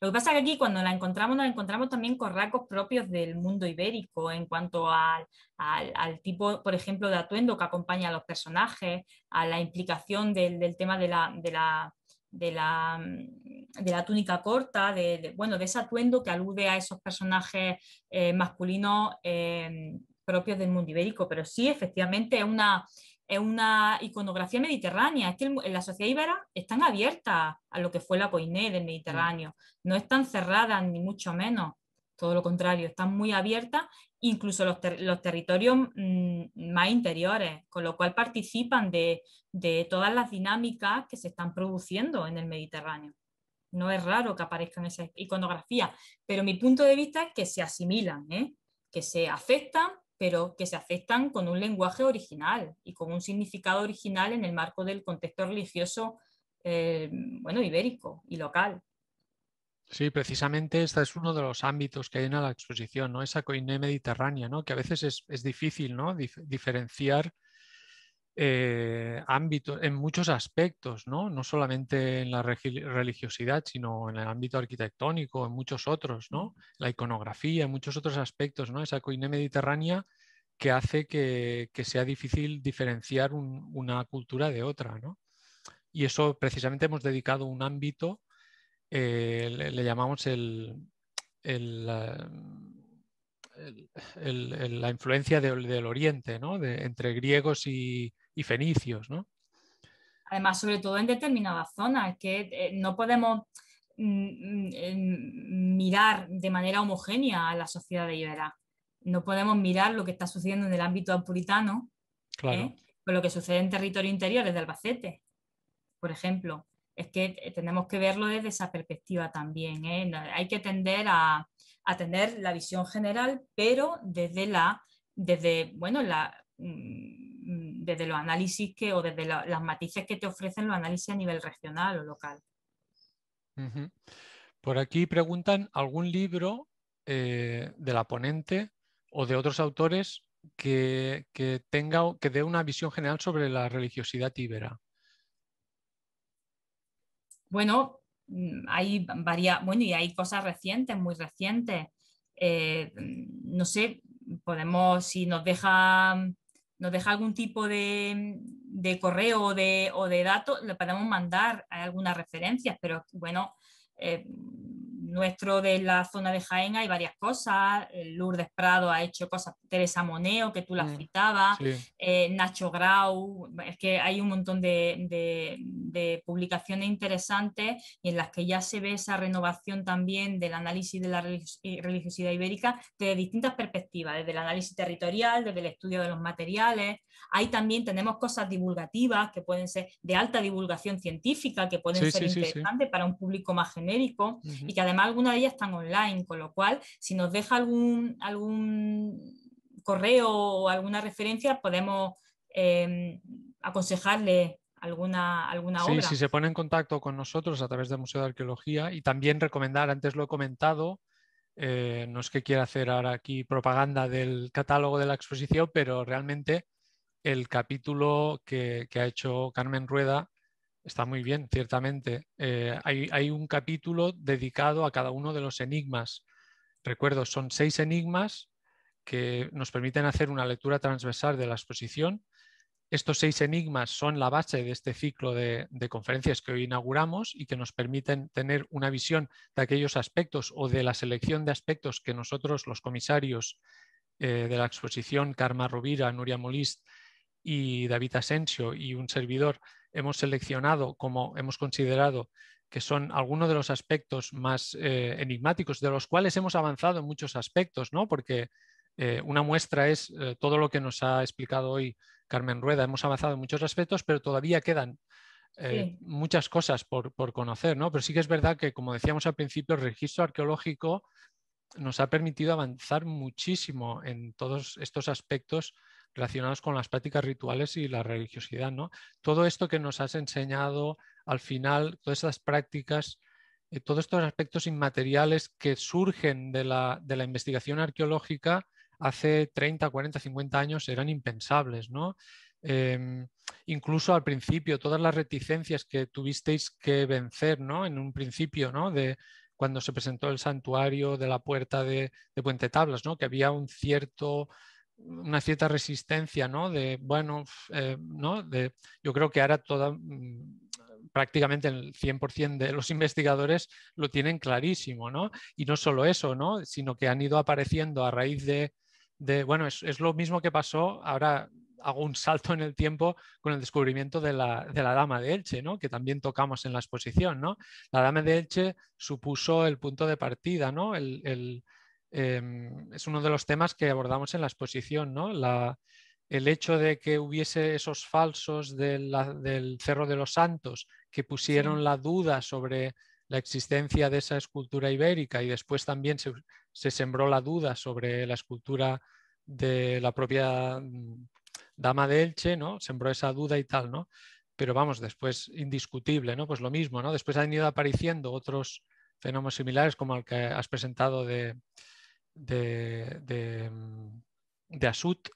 Lo que pasa es que aquí cuando la encontramos, la encontramos también con rasgos propios del mundo ibérico en cuanto al, tipo, por ejemplo, de atuendo que acompaña a los personajes, a la implicación del, tema de la de la, túnica corta, de, bueno, de ese atuendo que alude a esos personajes eh, masculinos eh, propios del mundo ibérico. Pero sí, efectivamente, es una, una iconografía mediterránea. Es que en la sociedad ibera están abiertas a lo que fue la poiné del mm. Mediterráneo, no están cerradas ni mucho menos todo lo contrario, están muy abiertas, incluso los, territorios mm, más interiores, con lo cual participan de, todas las dinámicas que se están produciendo en el Mediterráneo. No es raro que aparezcan esas iconografías, pero mi punto de vista es que se asimilan, ¿eh? que se afectan, pero que se afectan con un lenguaje original y con un significado original en el marco del contexto religioso eh, bueno, ibérico y local. Sí, precisamente este es uno de los ámbitos que hay en la exposición, ¿no? Esa coine mediterránea, ¿no? Que a veces es, difícil, ¿no? diferenciar eh, ámbitos en muchos aspectos, ¿no? No solamente en la religiosidad, sino en el ámbito arquitectónico, en muchos otros, ¿no? La iconografía, en muchos otros aspectos, ¿no? Esa coine mediterránea que hace que, sea difícil diferenciar una cultura de otra, Y eso precisamente hemos dedicado un ámbito eh, le, llamamos la influencia del Oriente, ¿no? entre griegos y, fenicios. ¿no? Además, sobre todo en determinadas zonas, que eh, no podemos mm, mm, mm, mirar de manera homogénea a la sociedad de Iberá. No podemos mirar lo que está sucediendo en el ámbito puritano, ¿eh? claro. con lo que sucede en territorio interior de Albacete, por ejemplo es que eh, tenemos que verlo desde esa perspectiva también. ¿eh? Hay que tender a, tener la visión general, pero desde la, desde, bueno, la, mm, mm, desde los análisis que, o desde las matices que te ofrecen los análisis a nivel regional o local. Por aquí preguntan algún libro eh, de la ponente o de otros autores que, tenga que dé una visión general sobre la religiosidad íbera. Bueno, mm, hay varias, bueno, y hay cosas recientes, muy recientes. Eh, mm, no sé, podemos, si nos deja, nos deja algún tipo de, correo o de, datos, le podemos mandar algunas referencias, pero bueno, eh, nuestro de la zona de Jaén hay varias cosas. Lourdes Prado ha hecho cosas Teresa Moneo, que tú la mm, citabas, eh, Nacho Grau, es que hay un montón de, publicaciones interesantes y en las que ya se ve esa renovación también del análisis de la eh, religiosidad ibérica desde distintas perspectivas, desde el análisis territorial, desde el estudio de los materiales. Ahí también tenemos cosas divulgativas que pueden ser de alta divulgación científica, que pueden ser interesantes para un público más genérico y que además algunas de ellas están online, con lo cual si nos deja algún, algún correo o alguna referencia, podemos em, aconsejarle alguna, alguna obra. Sí, si se pone en contacto con nosotros a través del Museo de Arqueología y también recomendar, antes lo he comentado, eh, no es que quiera hacer ahora aquí propaganda del catálogo de la exposición, pero realmente el capítulo que, ha hecho Carmen Rueda está muy bien, ciertamente. Eh, hay, hay, un capítulo dedicado a cada uno de los enigmas. Recuerdo, son seis enigmas que nos permiten hacer una lectura transversal de la exposición. Estos seis enigmas son la base de este ciclo de, conferencias que hoy inauguramos y que nos permiten tener una visión de aquellos aspectos o de la selección de aspectos que nosotros, los comisarios eh, de la exposición, Karma Rovira, Nuria Molist y David Asensio y un servidor, hemos seleccionado como hemos considerado que son algunos de los aspectos más eh, enigmáticos, de los cuales hemos avanzado en muchos aspectos, ¿no? porque eh, una muestra es eh, todo lo que nos ha explicado hoy Carmen Rueda. Hemos avanzado en muchos aspectos, pero todavía quedan eh, muchas cosas por, conocer, ¿no? Pero sí que es verdad que, como decíamos al principio, el registro arqueológico nos ha permitido avanzar muchísimo en todos estos aspectos relacionados con las prácticas rituales y la religiosidad, Todo esto que nos has enseñado al final, todas estas prácticas, todos estos aspectos inmateriales que surgen de la investigación arqueológica, hace 30, 40, 50 años eran impensables, ¿no? Em, incluso al principio, todas las reticencias que tuvisteis que vencer, ¿no? En un principio, ¿no? De cuando se presentó el santuario de la puerta de, Puente Tablas, ¿no? Que había un cierto una cierta resistencia, ¿no? De, bueno, eh, ¿no? De, yo creo que ahora mm, prácticamente el 100% de los investigadores lo tienen clarísimo, ¿no? Y no solo eso, ¿no? Sino que han ido apareciendo a raíz de bueno, es, lo mismo que pasó, ahora hago un salto en el tiempo con el descubrimiento de la, de la, Dama de Elche, que también tocamos en la exposición. ¿no? La Dama de Elche supuso el punto de partida, ¿no? Em, es uno de los temas que abordamos en la exposición, ¿no? el hecho de que hubiese esos falsos del Cerro de los Santos que pusieron la duda sobre la existencia de esa escultura ibérica y después también se, se sembró la duda sobre la escultura de la propia mm, dama de Elche, ¿no? Sembró esa duda y tal, ¿no? Pero vamos, después indiscutible, ¿no? Pues lo mismo, ¿no? Después han ido apareciendo otros fenómenos similares como el que has presentado de, de, de, mm, Asut,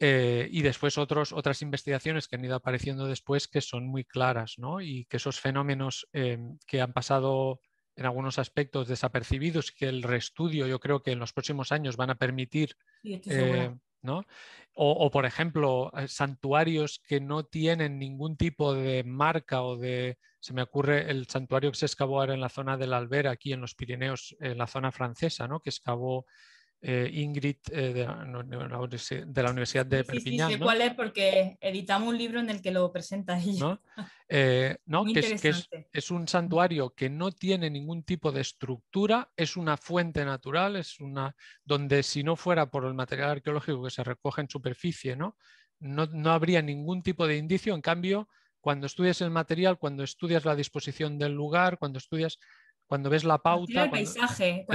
eh, y después otros, otras investigaciones que han ido apareciendo después que son muy claras, ¿no? Y que esos fenómenos eh, que han pasado en algunos aspectos desapercibidos que el reestudio yo creo que en los próximos años van a permitir, eh, ¿no? O, por ejemplo, eh, santuarios que no tienen ningún tipo de marca o de, se me ocurre el santuario que se excavó ahora en la zona del la Albera, aquí en los Pirineos, en la zona francesa, ¿no? Que excavó eh, Ingrid eh, de, la, Universidad de Perpiñán. Sí, sí, cuál es porque editamos un libro en el que lo presenta ella. Eh, es, un santuario que no tiene ningún tipo de estructura, es una fuente natural, es una donde si no fuera por el material arqueológico que se recoge en superficie, No, no habría ningún tipo de indicio. En cambio, cuando estudias el material, cuando estudias la disposición del lugar, cuando estudias cuando ves la pauta. El paisaje,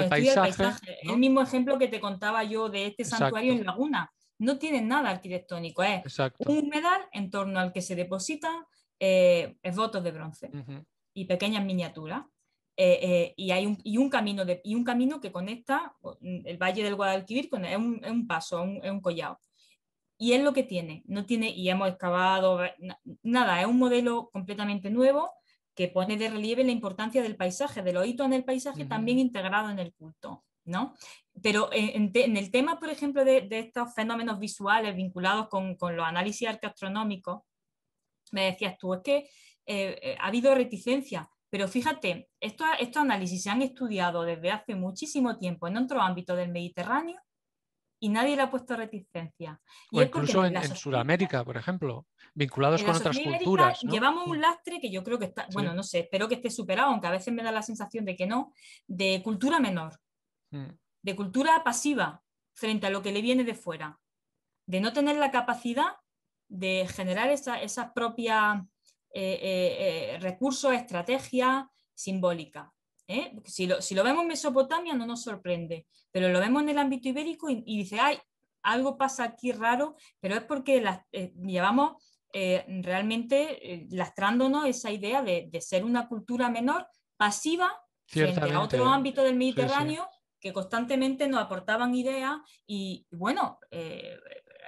el mismo ejemplo que te contaba yo de este santuario en Laguna. No tiene nada arquitectónico, es un humedal en torno al que se depositan eh, esbotos de bronce y pequeñas miniaturas. Eh, eh, y hay un, y un, camino y un camino que conecta mm, el valle del Guadalquivir con es un, paso, es un, un collado. Y es lo que tiene, no tiene, y hemos excavado nada, es un modelo completamente nuevo que pone de relieve la importancia del paisaje, del oído en el paisaje también integrado en el culto. ¿no? Pero eh, en, el tema, por ejemplo, de, estos fenómenos visuales vinculados con, los análisis arqueastronómicos, me decías tú, es que eh, eh, ha habido reticencia, pero fíjate, estos, estos análisis se han estudiado desde hace muchísimo tiempo en otro ámbito del Mediterráneo y nadie le ha puesto reticencia. Y o incluso en, Sudamérica, por ejemplo, vinculados con otras culturas. Llevamos un lastre que yo creo que está, bueno, no sé, espero que esté superado, aunque a veces me da la sensación de que no, de cultura menor, mm. de cultura pasiva frente a lo que le viene de fuera, de no tener la capacidad de generar esas propias eh, eh, eh, recursos, estrategias simbólicas. ¿eh? Si, lo, vemos en Mesopotamia no nos sorprende, pero lo vemos en el ámbito ibérico y, dice, ay, algo pasa aquí raro, pero es porque eh, llevamos eh, realmente lastrándonos esa idea de, ser una cultura menor, pasiva, en a otro ámbito del Mediterráneo. que constantemente nos aportaban ideas y bueno,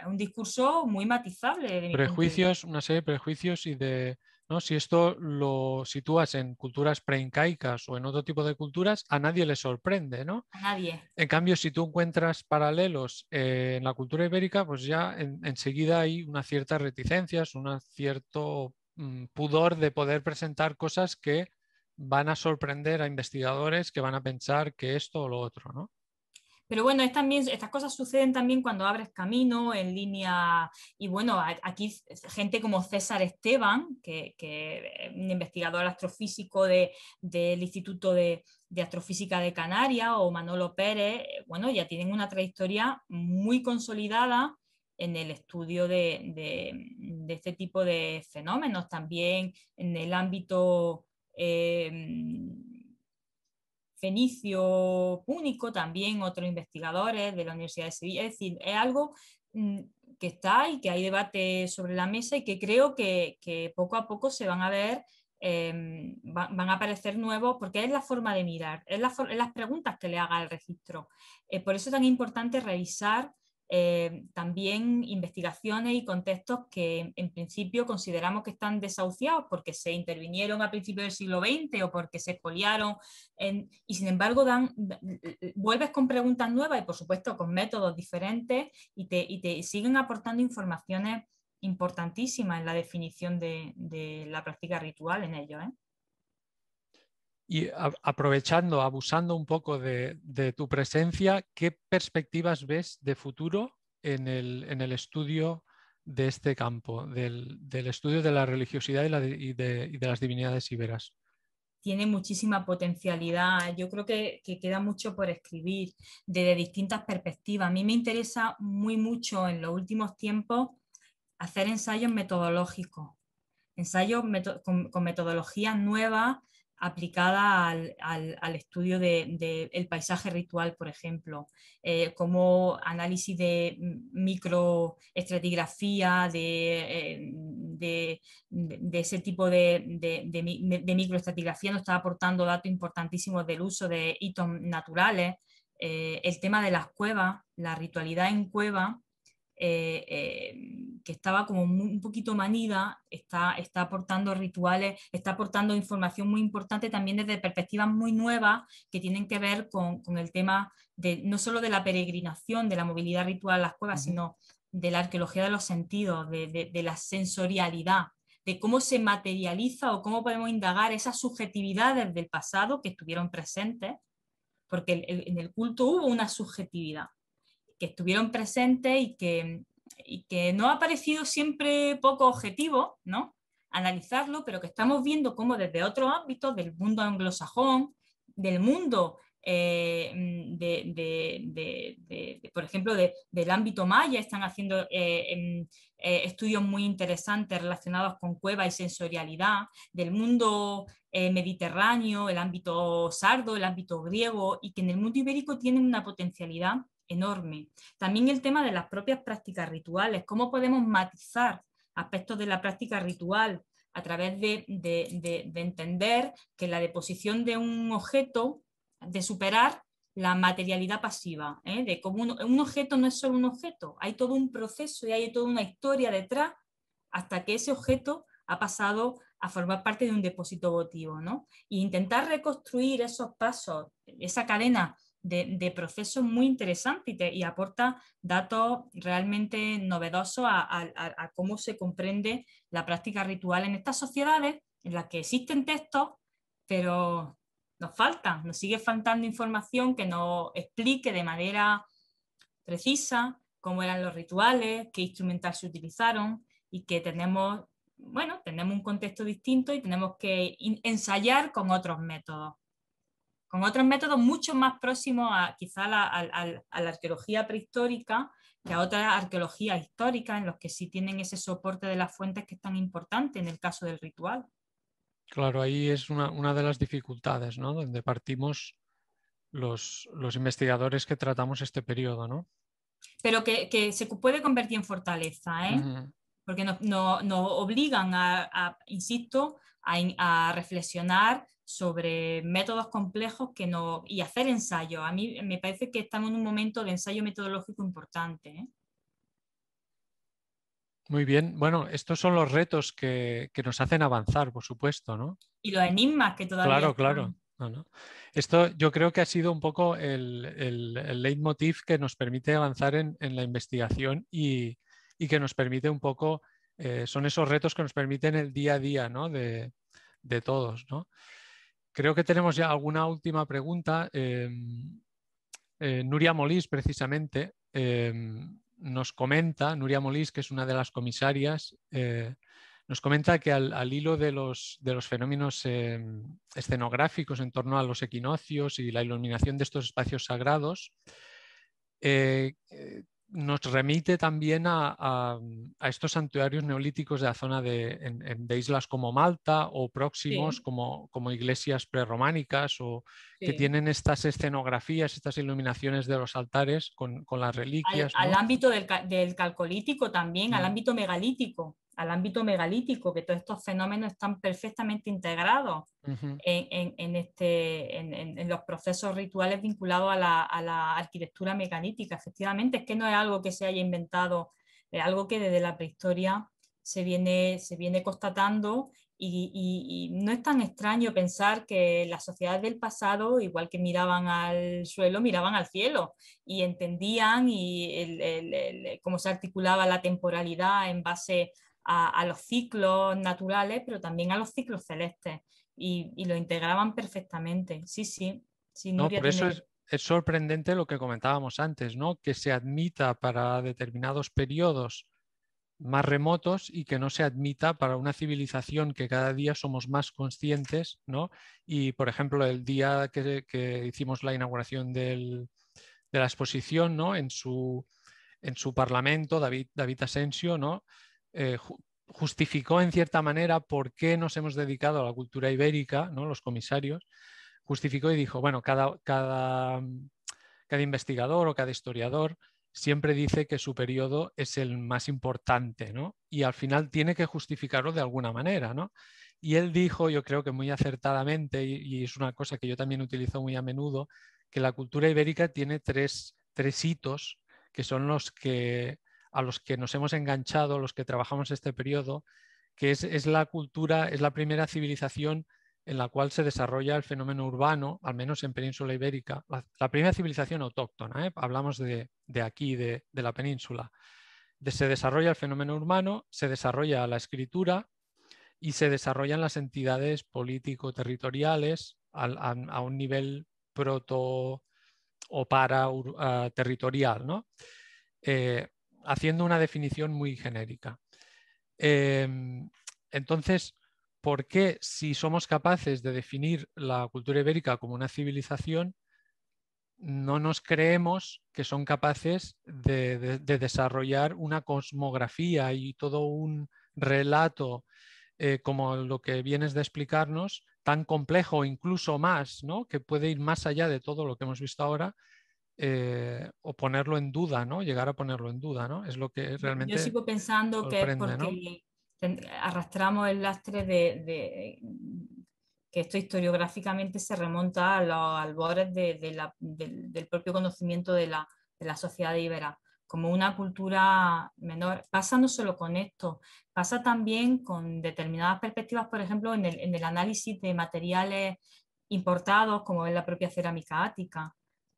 un discurso muy matizable. prejuicios, una serie de prejuicios y de, ¿no? Si esto lo sitúas en culturas preincaicas o en otro tipo de culturas, a nadie le sorprende, ¿no? A nadie. En cambio, si tú encuentras paralelos eh, en la cultura ibérica, pues ya enseguida hay unas cierta reticencias, un cierto mm, pudor de poder presentar cosas que van a sorprender a investigadores que van a pensar que esto o lo otro, ¿no? Pero bueno, estas cosas suceden también cuando abres camino en línea. Y bueno, aquí gente como César Esteban, que, es eh, un investigador astrofísico del Instituto de, Astrofísica de Canarias, o Manolo Pérez, bueno, ya tienen una trayectoria muy consolidada en el estudio de, este tipo de fenómenos, también en el ámbito eh, inicio único, también otros investigadores de la Universidad de Sevilla. Es decir, es algo mm, que está y que hay debate sobre la mesa y que creo que, poco a poco se van a ver, em, van, a aparecer nuevos, porque es la forma de mirar, es, las preguntas que le haga el registro. por eso es tan importante revisar eh, también investigaciones y contextos que en principio consideramos que están desahuciados porque se intervinieron a principios del siglo XX o porque se expoliaron y sin embargo dan, vuelves con preguntas nuevas y por supuesto con métodos diferentes y te, siguen aportando informaciones importantísimas en la definición de, la práctica ritual en ello. ¿eh? y aprovechando, abusando un poco de, tu presencia, ¿qué perspectivas ves de futuro en el, estudio de este campo, del, estudio de la religiosidad y, de, las divinidades iberas? tiene muchísima potencialidad. Yo creo que, queda mucho por escribir desde distintas perspectivas. A mí me interesa muy mucho en los últimos tiempos hacer ensayos metodológicos, ensayos con, con, metodologías nuevas aplicada al, estudio del paisaje ritual, por ejemplo, eh, como análisis de microestratigrafía, de, eh, ese tipo de, microestratigrafía, nos está aportando datos importantísimos del uso de hitos naturales, eh, el tema de las cuevas, la ritualidad en cueva, eh, eh, que estaba como un poquito manida, está, está aportando rituales, está aportando información muy importante también desde perspectivas muy nuevas que tienen que ver con, con el tema de, no solo de la peregrinación, de la movilidad ritual a las cuevas, sino de la arqueología de los sentidos, de, la sensorialidad de cómo se materializa o cómo podemos indagar esas subjetividades del pasado que estuvieron presentes, porque en el culto hubo una subjetividad que estuvieron presentes y que, no ha parecido siempre poco objetivo, ¿no? Analizarlo, pero que estamos viendo cómo desde otros ámbitos del mundo anglosajón, del mundo eh, mm, por ejemplo, del ámbito maya, están haciendo eh, eh, estudios muy interesantes relacionados con cueva y sensorialidad, del mundo mediterráneo, el ámbito sardo, el ámbito griego, y que en el mundo ibérico tienen una potencialidad enorme. También el tema de las propias prácticas rituales, cómo podemos matizar aspectos de la práctica ritual a través de, entender que la deposición de un objeto, de superar la materialidad pasiva, ¿eh? de cómo un, objeto no es solo un objeto, hay todo un proceso y hay toda una historia detrás hasta que ese objeto ha pasado a formar parte de un depósito votivo. ¿no? E intentar reconstruir esos pasos, esa cadena de, de proceso muy interesante y, aporta datos realmente novedosos a, a, cómo se comprende la práctica ritual en estas sociedades en las que existen textos, pero nos falta, nos sigue faltando información que nos explique de manera precisa cómo eran los rituales, qué instrumental se utilizaron y que tenemos, bueno, tenemos un contexto distinto y tenemos que ensayar con otros métodos con otros métodos mucho más próximos a quizá a, la arqueología prehistórica que a otras arqueologías históricas en los que sí tienen ese soporte de las fuentes que es tan importante en el caso del ritual. Claro, ahí es una, de las dificultades, ¿no? Donde partimos los, investigadores que tratamos este periodo, ¿no? Pero que, se puede convertir en fortaleza, ¿eh? Porque nos obligan a, insisto, a reflexionar sobre métodos complejos que no, y hacer ensayo A mí me parece que estamos en un momento de ensayo metodológico importante. ¿eh? Muy bien, bueno, estos son los retos que, nos hacen avanzar, por supuesto, ¿no? Y los enigmas que todavía. Claro, claro. Esto yo creo que ha sido un poco el, el, leitmotiv que nos permite avanzar en, la investigación y, que nos permite un poco, eh, son esos retos que nos permiten el día a día de, de todos. ¿no? creo que tenemos ya alguna última pregunta. Em, eh, Nuria Molís, precisamente, em, nos comenta, Nuria Molís, que es una de las comisarias, eh, nos comenta que al, hilo de los, de los fenómenos em, escenográficos en torno a los equinoccios y la iluminación de estos espacios sagrados, eh, nos remite también a, estos santuarios neolíticos de la zona de, islas como Malta o próximos como, iglesias prerrománicas o que tienen estas escenografías, estas iluminaciones de los altares con, las reliquias. Al, ámbito del, del, calcolítico también, al ámbito megalítico al ámbito megalítico, que todos estos fenómenos están perfectamente integrados en, este, en, los procesos rituales vinculados a la, arquitectura megalítica. Efectivamente, es que no es algo que se haya inventado, es algo que desde la prehistoria se viene, se viene constatando y, no es tan extraño pensar que las sociedades del pasado, igual que miraban al suelo, miraban al cielo y entendían y cómo se articulaba la temporalidad en base a, los ciclos naturales, pero también a los ciclos celestes. Y, lo integraban perfectamente. Sí, sí. no, por eso es, sorprendente lo que comentábamos antes, ¿no? Que se admita para determinados periodos más remotos y que no se admita para una civilización que cada día somos más conscientes, ¿no? Y, por ejemplo, el día que, hicimos la inauguración de la exposición, En su, en su parlamento, David, David Asensio, ¿no? Eh, justificó en cierta manera por qué nos hemos dedicado a la cultura ibérica, ¿no? los comisarios, justificó y dijo, bueno, cada, cada, cada investigador o cada historiador siempre dice que su periodo es el más importante, ¿no? Y al final tiene que justificarlo de alguna manera, ¿no? Y él dijo, yo creo que muy acertadamente, y, es una cosa que yo también utilizo muy a menudo, que la cultura ibérica tiene tres, tres hitos que son los que a los que nos hemos enganchado, los que trabajamos este periodo, que es, la cultura, es la primera civilización en la cual se desarrolla el fenómeno urbano, al menos en península ibérica, la, primera civilización autóctona, ¿eh? hablamos de, aquí, de, la península. De, se desarrolla el fenómeno urbano, se desarrolla la escritura y se desarrollan las entidades político-territoriales a, un nivel proto o para ah, territorial. ¿no? Eh, haciendo una definición muy genérica. Em, entonces, ¿por qué si somos capaces de definir la cultura ibérica como una civilización, no nos creemos que son capaces de, desarrollar una cosmografía y todo un relato eh, como lo que vienes de explicarnos, tan complejo, incluso más, ¿no? que puede ir más allá de todo lo que hemos visto ahora, eh, o ponerlo en duda, ¿no? Llegar a ponerlo en duda, ¿no? Es lo que realmente. Yo sigo pensando que es porque arrastramos el lastre de, que esto historiográficamente se remonta a los albores del propio conocimiento de la, sociedad ibera como una cultura menor. Pasa no solo con esto, pasa también con determinadas perspectivas, por ejemplo, en el, en el análisis de materiales importados, como es la propia cerámica ática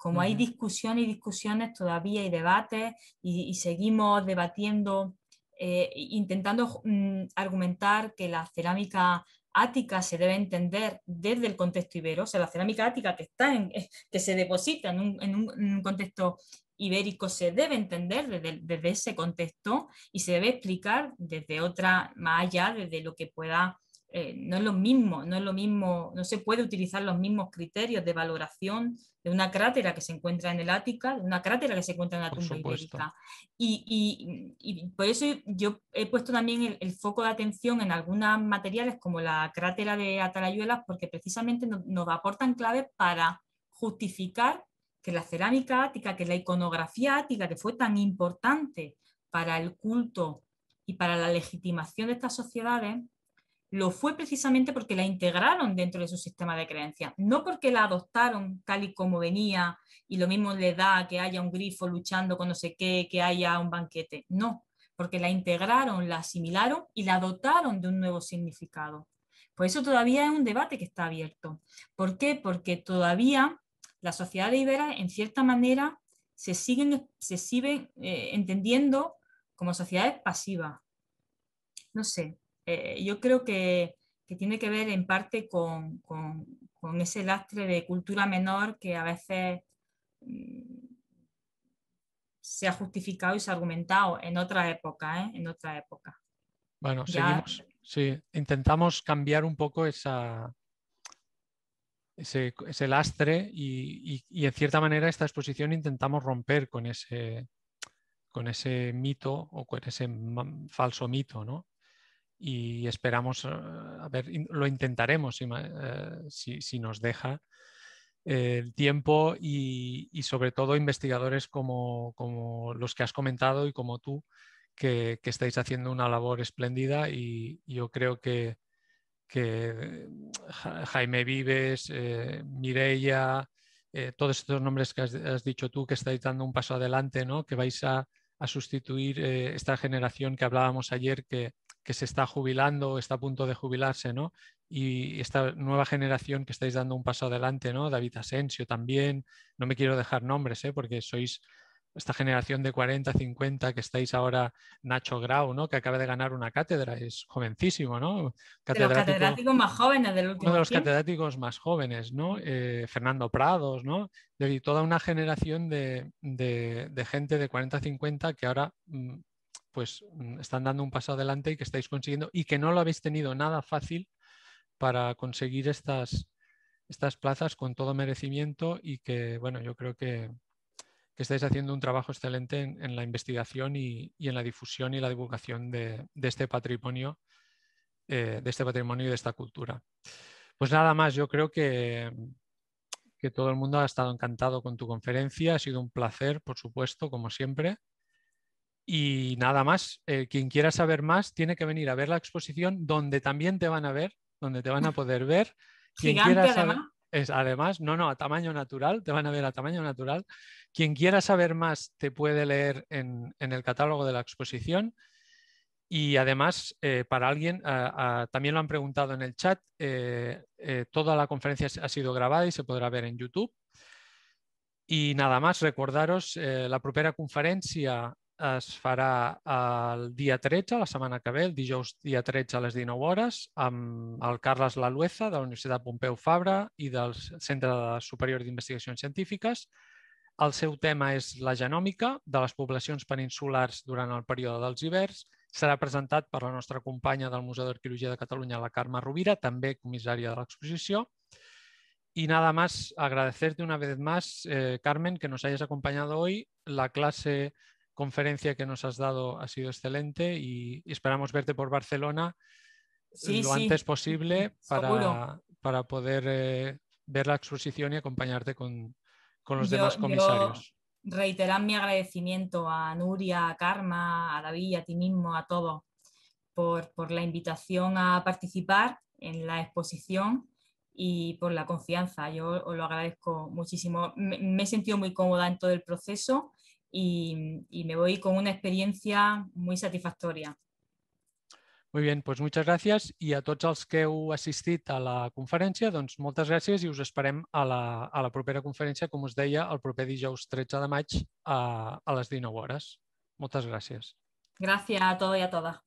como hay discusión y discusiones todavía y debates y, seguimos debatiendo, eh, intentando mm, argumentar que la cerámica ática se debe entender desde el contexto ibero, o sea, la cerámica ática que, está en, eh, que se deposita en un, contexto ibérico se debe entender desde, desde, ese contexto y se debe explicar desde otra, más allá, desde lo que pueda eh, no es lo mismo, no es lo mismo, no se puede utilizar los mismos criterios de valoración de una crátera que se encuentra en el Ática, de una crátera que se encuentra en la tumba ibérica. Y, por eso yo he puesto también el, foco de atención en algunos materiales como la crátera de Atalayuelas, porque precisamente nos aportan claves para justificar que la cerámica ática, que la iconografía ática, que fue tan importante para el culto y para la legitimación de estas sociedades, lo fue precisamente porque la integraron dentro de su sistema de creencias, no porque la adoptaron tal y como venía y lo mismo le da que haya un grifo luchando con no sé qué, que haya un banquete, no, porque la integraron, la asimilaron y la dotaron de un nuevo significado. Por eso todavía es un debate que está abierto. ¿Por qué? Porque todavía la sociedad libera en cierta manera, se sigue eh, entendiendo como sociedades pasivas. No sé, eh, yo creo que, tiene que ver en parte con, ese lastre de cultura menor que a veces mm, se ha justificado y se ha argumentado en otra época, ¿eh? en otra época. Bueno, seguimos. Sí, intentamos cambiar un poco esa, ese, lastre y, en cierta manera esta exposición intentamos romper con ese, con ese mito o con ese falso mito, ¿no? y esperamos, eh, a ver, lo intentaremos eh, si, nos deja eh, el tiempo y, sobre todo investigadores como, los que has comentado y como tú, que, estáis haciendo una labor espléndida y, yo creo que, Jaime Vives, Mireia, todos estos nombres que has, dicho tú, que estáis dando un paso adelante, ¿no? que vais a, sustituir esta generación que hablábamos ayer, que, que se está jubilando o está a punto de jubilarse, ¿no? Y esta nueva generación que estáis dando un paso adelante, ¿no? David Asensio también, no me quiero dejar nombres, ¿eh? Porque sois esta generación de 40, 50 que estáis ahora, Nacho Grau, ¿no? Que acaba de ganar una cátedra, es jovencísimo, ¿no? Catedrático, de los catedráticos más jóvenes del último Uno de los catedráticos más jóvenes, ¿no? Eh, Fernando Prados, ¿no? De toda una generación de, de gente de 40, 50 que ahora mm, pues mm, están dando un paso adelante y que estáis consiguiendo y que no lo habéis tenido nada fácil para conseguir estas, plazas con todo merecimiento y que, bueno, yo creo que, que estáis haciendo un trabajo excelente en, la investigación y, en la difusión y la divulgación de, este patrimonio, eh, de este patrimonio y de esta cultura. Pues nada más, yo creo que, que todo el mundo ha estado encantado con tu conferencia, ha sido un placer, por supuesto, como siempre. Y nada más, eh, quien quiera saber más tiene que venir a ver la exposición donde también te van a ver, donde te van a poder ver. Quien quiera además. Es, además, no, no, a tamaño natural, te van a ver a tamaño natural. Quien quiera saber más te puede leer en, el catálogo de la exposición. Y además, eh, para alguien, también lo han preguntado en el chat, eh, toda la conferencia ha sido grabada y se podrá ver en YouTube. Y nada más, recordaros la propia conferencia es farà el dia 13, la setmana que ve, el dijous dia 13 a les 19 hores, amb el Carles Lalueza de la Universitat Pompeu Fabra i del Centre Superior d'Investigacions Científiques. El seu tema és la genòmica de les poblacions peninsulars durant el període dels hiverns. Serà presentat per la nostra companya del Museu d'Arqueologia de Catalunya, la Carme Rovira, també comissària de l'exposició. Y nada más, agradecerte una vez más, eh, Carmen, que nos hayas acompañado hoy. La clase conferencia que nos has dado ha sido excelente y, esperamos verte por Barcelona eh, lo antes posible para, para poder eh, ver la exposición y acompañarte con, los demás comisarios. Reiterar mi agradecimiento a Nuria, a Karma, a David, a ti mismo, a todos, por, la invitación a participar en la exposición y por la confianza. Yo os lo agradezco muchísimo. me, he sentido muy cómoda en todo el proceso y, y me voy con una experiencia muy satisfactoria. Muy bien, doncs muchas gracias i a tots els que heu assistit a la conferència, doncs moltes gràcies i us esperem a la, a la propera conferència, com us deia, el proper dijous 13 de maig a, a les 19 hores. Moltes gràcies. Gràcies a tots i a totes.